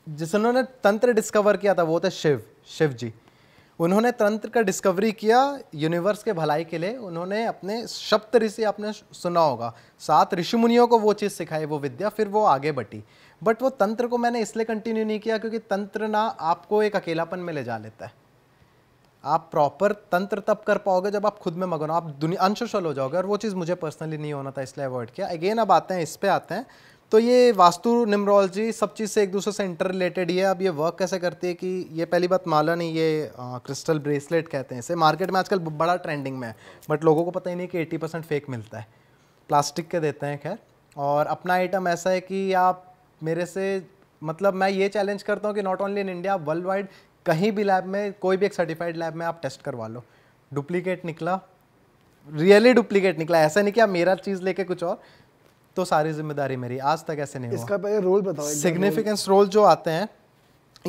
उन्होंने तंत्र डिस्कवर किया था वो थे शिव शिव जी उन्होंने तंत्र का डिस्कवरी किया यूनिवर्स के भलाई के लिए उन्होंने अपने सप्त ऋषि आपने सुना होगा सात ऋषि मुनियों को वो चीज़ सिखाई वो विद्या फिर वो आगे बटी बट वो तंत्र को मैंने इसलिए कंटिन्यू नहीं किया क्योंकि तंत्र ना आपको एक अकेलापन में ले जा लेता है आप प्रॉपर तंत्र तब कर पाओगे जब आप खुद में मगन आप दुनिया अनशोशल हो जाओगे और वो चीज़ मुझे पर्सनली नहीं होना था इसलिए अवॉइड किया अगेन अब आते हैं इस पर आते हैं तो ये वास्तु निम्रोलॉजी सब चीज़ से एक दूसरे से इंटर रिलेटेड ही है अब ये वर्क कैसे करती है कि ये पहली बात माला नहीं ये आ, क्रिस्टल ब्रेसलेट कहते हैं इसे मार्केट में आजकल बड़ा ट्रेंडिंग में है बट लोगों को पता ही नहीं कि एट्टी परसेंट फेक मिलता है प्लास्टिक के देते हैं खैर और अपना आइटम ऐसा है कि आप मेरे से मतलब मैं ये चैलेंज करता हूँ कि not only in India worldwide कहीं भी लैब में कोई भी एक सर्टिफाइड लैब में आप टेस्ट करवा लो डुप्लीकेट निकला रियली डुप्लीकेट निकला ऐसा नहीं कि आप मेरा चीज़ लेके कुछ और तो सारी जिम्मेदारी मेरी आज तक ऐसे नहीं इसका हुआ। रोल बताओ सिग्निफिकेंस रोल जो आते हैं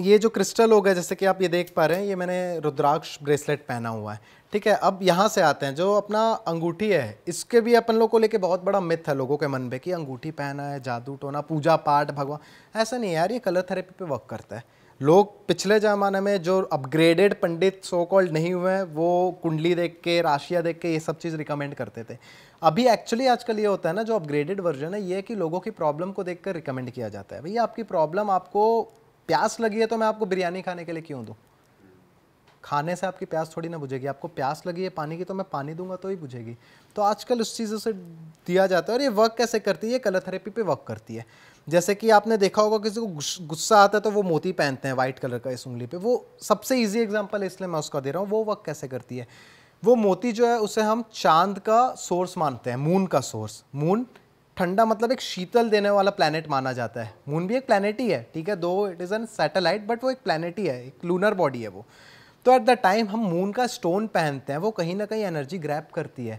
ये जो क्रिस्टल हो गए जैसे कि आप ये देख पा रहे हैं ये मैंने रुद्राक्ष ब्रेसलेट पहना हुआ है ठीक है अब यहाँ से आते हैं जो अपना अंगूठी है इसके भी अपन लोग को लेके बहुत बड़ा मिथ है लोगों के मन में कि अंगूठी पहना है जादू टोना पूजा पाठ भगवान ऐसा नहीं यार ये कलर थेरेपी पे वर्क करता है लोग पिछले ज़माने में जो अपग्रेडेड पंडित सो कॉल्ड नहीं हुए हैं वो कुंडली देख के राशियाँ देख के ये सब चीज़ रिकमेंड करते थे अभी एक्चुअली आजकल ये होता है ना जो अपग्रेडेड वर्जन है ये कि लोगों की प्रॉब्लम को देख कर रिकमेंड किया जाता है भैया आपकी प्रॉब्लम आपको प्यास लगी है तो मैं आपको बिरयानी खाने के लिए क्यों दूँ खाने से आपकी प्यास थोड़ी ना बुझेगी आपको प्यास लगी है पानी की तो मैं पानी दूंगा तो ही बुझेगी तो आजकल उस चीज़ों से दिया जाता है और ये वर्क कैसे करती है ये कलर थेरेपी पे वर्क करती है जैसे कि आपने देखा होगा किसी को गुस्सा आता है तो वो मोती पहनते हैं वाइट कलर का इस उंगली पे वो सबसे ईजी एग्जाम्पल इसलिए मैं उसका दे रहा हूँ वो वर्क कैसे करती है वो मोती जो है उसे हम चांद का सोर्स मानते हैं मून का सोर्स मून ठंडा मतलब एक शीतल देने वाला प्लानट माना जाता है मून भी एक प्लानट ही है ठीक है though it is an satellite but वो एक प्लानट ही है एक लूनर बॉडी है वो तो एट द टाइम हम मून का स्टोन पहनते हैं वो कहीं ना कहीं एनर्जी ग्रैप करती है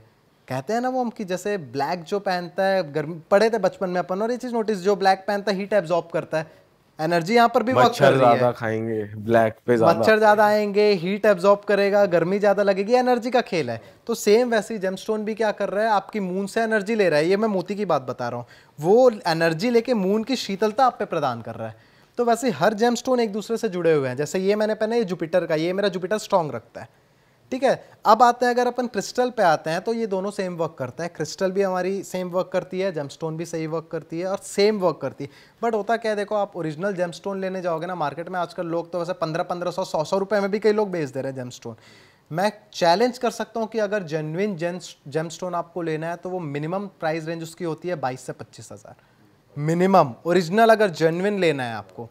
कहते हैं ना वो हम कि जैसे ब्लैक जो पहनता है गर्मी पढ़े थे बचपन में अपन और ये चीज़ नोटिस जो ब्लैक पहनता है हीट एब्जॉर्ब करता है एनर्जी यहाँ पर भी बहुत कर खाएंगे ब्लैक पे ज्यादा मच्छर ज्यादा आएंगे हीट एब्जॉर्ब करेगा गर्मी ज्यादा लगेगी एनर्जी का खेल है तो सेम वैसे ही जेमस्टोन भी क्या कर रहा है आपकी मून से एनर्जी ले रहा है ये मैं मोती की बात बता रहा हूँ वो एनर्जी लेके मून की शीतलता आप पे प्रदान कर रहा है तो वैसे हर जेम स्टोन एक दूसरे से जुड़े हुए हैं जैसे ये मैंने पहना ये जुपिटर का ये मेरा जुपिटर स्ट्रॉन्ग रखता है ठीक है अब आते हैं अगर अपन क्रिस्टल पे आते हैं तो ये दोनों सेम वर्क करते हैं क्रिस्टल भी हमारी सेम वर्क करती है जेम भी सही वर्क करती है और सेम वर्क करती है बट होता क्या है देखो आप ओरिजिनल जेम लेने जाओगे ना मार्केट में आजकल लोग तो वैसे पंद्रह पंद्रह सौ सौ सौ रुपये में भी कई लोग बेच दे रहे हैं जेम मैं चैलेंज कर सकता हूँ कि अगर जेनुइन जेम जेमस्टोन आपको लेना है तो वो मिनिमम प्राइस रेंज उसकी होती है बाईस से पच्चीस हज़ार मिनिमम ओरिजिनल अगर जेनविन लेना है आपको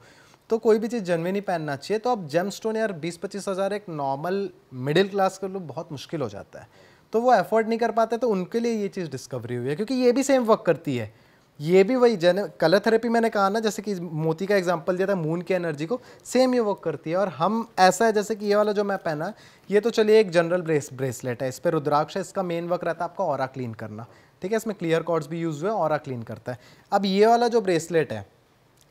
तो कोई भी चीज़ जेनविन ही पहनना चाहिए तो आप जेम स्टोन यार बीस पच्चीस हज़ार एक नॉर्मल मिडिल क्लास के लोग बहुत मुश्किल हो जाता है तो वो एफोर्ड नहीं कर पाते तो उनके लिए ये चीज़ डिस्कवरी हुई है क्योंकि ये भी सेम वर्क करती है ये भी वही जन कलर थेरेपी मैंने कहा ना जैसे कि मोती का एग्जांपल दिया था मून की एनर्जी को सेम ये वर्क करती है और हम ऐसा है जैसे कि ये वाला जो मैं पहना ये तो चलिए एक जनरल ब्रेस ब्रेसलेट है इस पर रुद्राक्ष है इसका मेन वर्क रहता है आपका और क्लीन करना ठीक है इसमें क्लियर कॉर्ड्स भी यूज़ हुए और क्लीन करता है अब ये वाला जो ब्रेसलेट है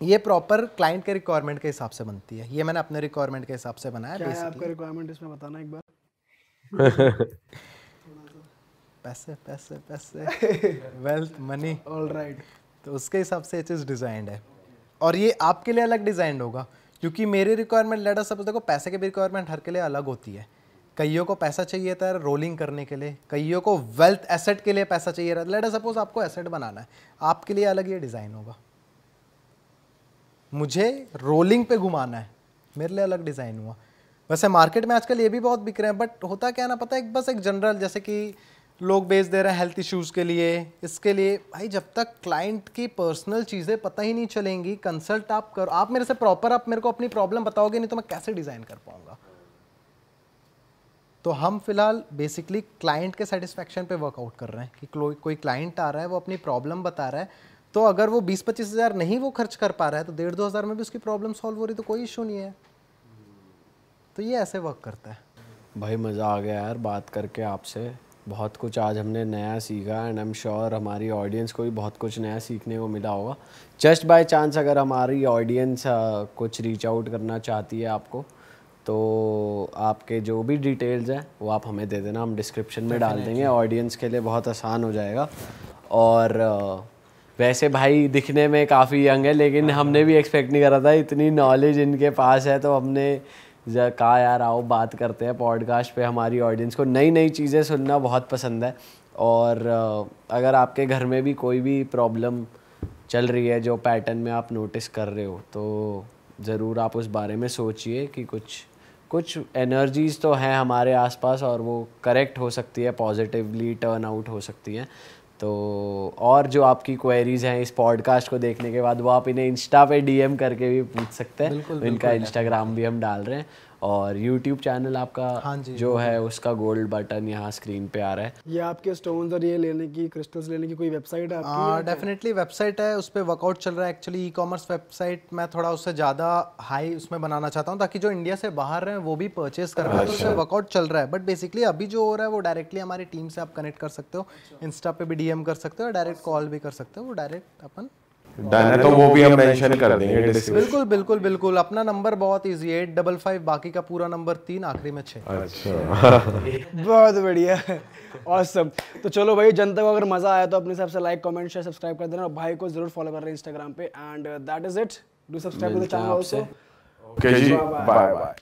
ये प्रॉपर क्लाइंट के रिक्वायरमेंट के हिसाब से बनती है ये मैंने अपने रिक्वायरमेंट के हिसाब से बनाया क्या है आपका रिक्वायरमेंट इसमें बताना एक बार पैसे पैसे पैसे वेल्थ मनी ऑल राइट तो उसके हिसाब से ये चीज़ डिजाइंड है और ये आपके लिए अलग डिजाइंड होगा क्योंकि मेरी रिक्वायरमेंट लेटर सपोज देखो पैसे की भी रिक्वायरमेंट हर के लिए अलग होती है कईयों को पैसा चाहिए था रोलिंग करने के लिए कईयों को वेल्थ एसेट के लिए पैसा चाहिए था लेट सपोज आपको एसेट बनाना है आपके लिए अलग ये डिज़ाइन होगा मुझे रोलिंग पे घुमाना है मेरे लिए अलग डिज़ाइन हुआ वैसे मार्केट में आजकल ये भी बहुत बिक रहे हैं बट होता क्या ना पता है बस एक जनरल जैसे कि लोग बेच दे रहे हैं हेल्थ इश्यूज़ के लिए इसके लिए भाई जब तक क्लाइंट की पर्सनल चीज़ें पता ही नहीं चलेंगी कंसल्ट आप करो आप मेरे से प्रॉपर आप मेरे को अपनी प्रॉब्लम बताओगे नहीं तो मैं कैसे डिज़ाइन कर पाऊँगा तो हम फिलहाल बेसिकली क्लाइंट के सेटिस्फैक्शन पे वर्कआउट कर रहे हैं कि को, कोई क्लाइंट आ रहा है वो अपनी प्रॉब्लम बता रहा है तो अगर वो बीस पच्चीस हज़ार नहीं वो खर्च कर पा रहा है तो डेढ़ दो हज़ार में भी उसकी प्रॉब्लम सॉल्व हो रही तो कोई इशू नहीं है तो ये ऐसे वर्क करता है भाई मज़ा आ गया यार बात करके आपसे बहुत कुछ आज हमने नया सीखा एंड आई एम श्योर हमारी ऑडियंस को भी बहुत कुछ नया सीखने को मिला होगा जस्ट बाय चांस अगर हमारी ऑडियंस कुछ रीच आउट करना चाहती है आपको तो आपके जो भी डिटेल्स हैं वो आप हमें दे देना हम डिस्क्रिप्शन में डाल देंगे ऑडियंस के लिए बहुत आसान हो जाएगा और वैसे भाई दिखने में काफ़ी यंग है लेकिन हाँ, हमने हाँ। भी एक्सपेक्ट नहीं करा था इतनी नॉलेज इनके पास है तो हमने कहा यार आओ बात करते हैं पॉडकास्ट पे हमारी ऑडियंस को नई नई चीज़ें सुनना बहुत पसंद है और अगर आपके घर में भी कोई भी प्रॉब्लम चल रही है जो पैटर्न में आप नोटिस कर रहे हो तो ज़रूर आप उस बारे में सोचिए कि कुछ कुछ एनर्जीज़ तो हैं हमारे आसपास और वो करेक्ट हो सकती है पॉजिटिवली टर्न आउट हो सकती है तो और जो आपकी क्वेरीज हैं इस पॉडकास्ट को देखने के बाद वो आप इन्हें इंस्टा पे डीएम करके भी पूछ सकते हैं इनका इंस्टाग्राम भी हम डाल रहे हैं और YouTube चैनल आपका हाँ जी, जो हाँ है उसका गोल्ड बटन यहाँ स्क्रीन पे आ रहा है ये आपके स्टोन्स और ये लेने की क्रिस्टल्स लेने की कोई वेबसाइट है आपकी डेफिनेटली हाँ, वेबसाइट है उस पर वर्कआउट चल रहा है एक्चुअली ई कॉमर्स वेबसाइट मैं थोड़ा उससे ज़्यादा हाई उसमें बनाना चाहता हूँ ताकि जो इंडिया से बाहर रहे वो भी परचेज कर पाए तो वर्कआउट अच्छा। चल रहा है बट बेसिकली अभी जो हो रहा है वो डायरेक्टली हमारी टीम से आप कनेक्ट कर सकते हो इंस्टा अच्छा। पे भी डीएम कर सकते हो डायरेक्ट कॉल भी कर सकते हो वो डायरेक्ट अपन डन है तो वो भी हम मेंशन कर देंगे बिल्कुल बिल्कुल बिल्कुल अपना नंबर बहुत इजी है एट डबल फाइव बाकी का पूरा नंबर तीन आखिरी में छह अच्छा बहुत बढ़िया ऑसम तो चलो भाई जनता को अगर मजा आया तो अपने हिसाब से लाइक कमेंट शेयर सब्सक्राइब कर देना और भाई को जरूर फॉलो कर रहे इंस्टाग्राम पे and that is it do subscribe to the channel also okay जी बाय बाय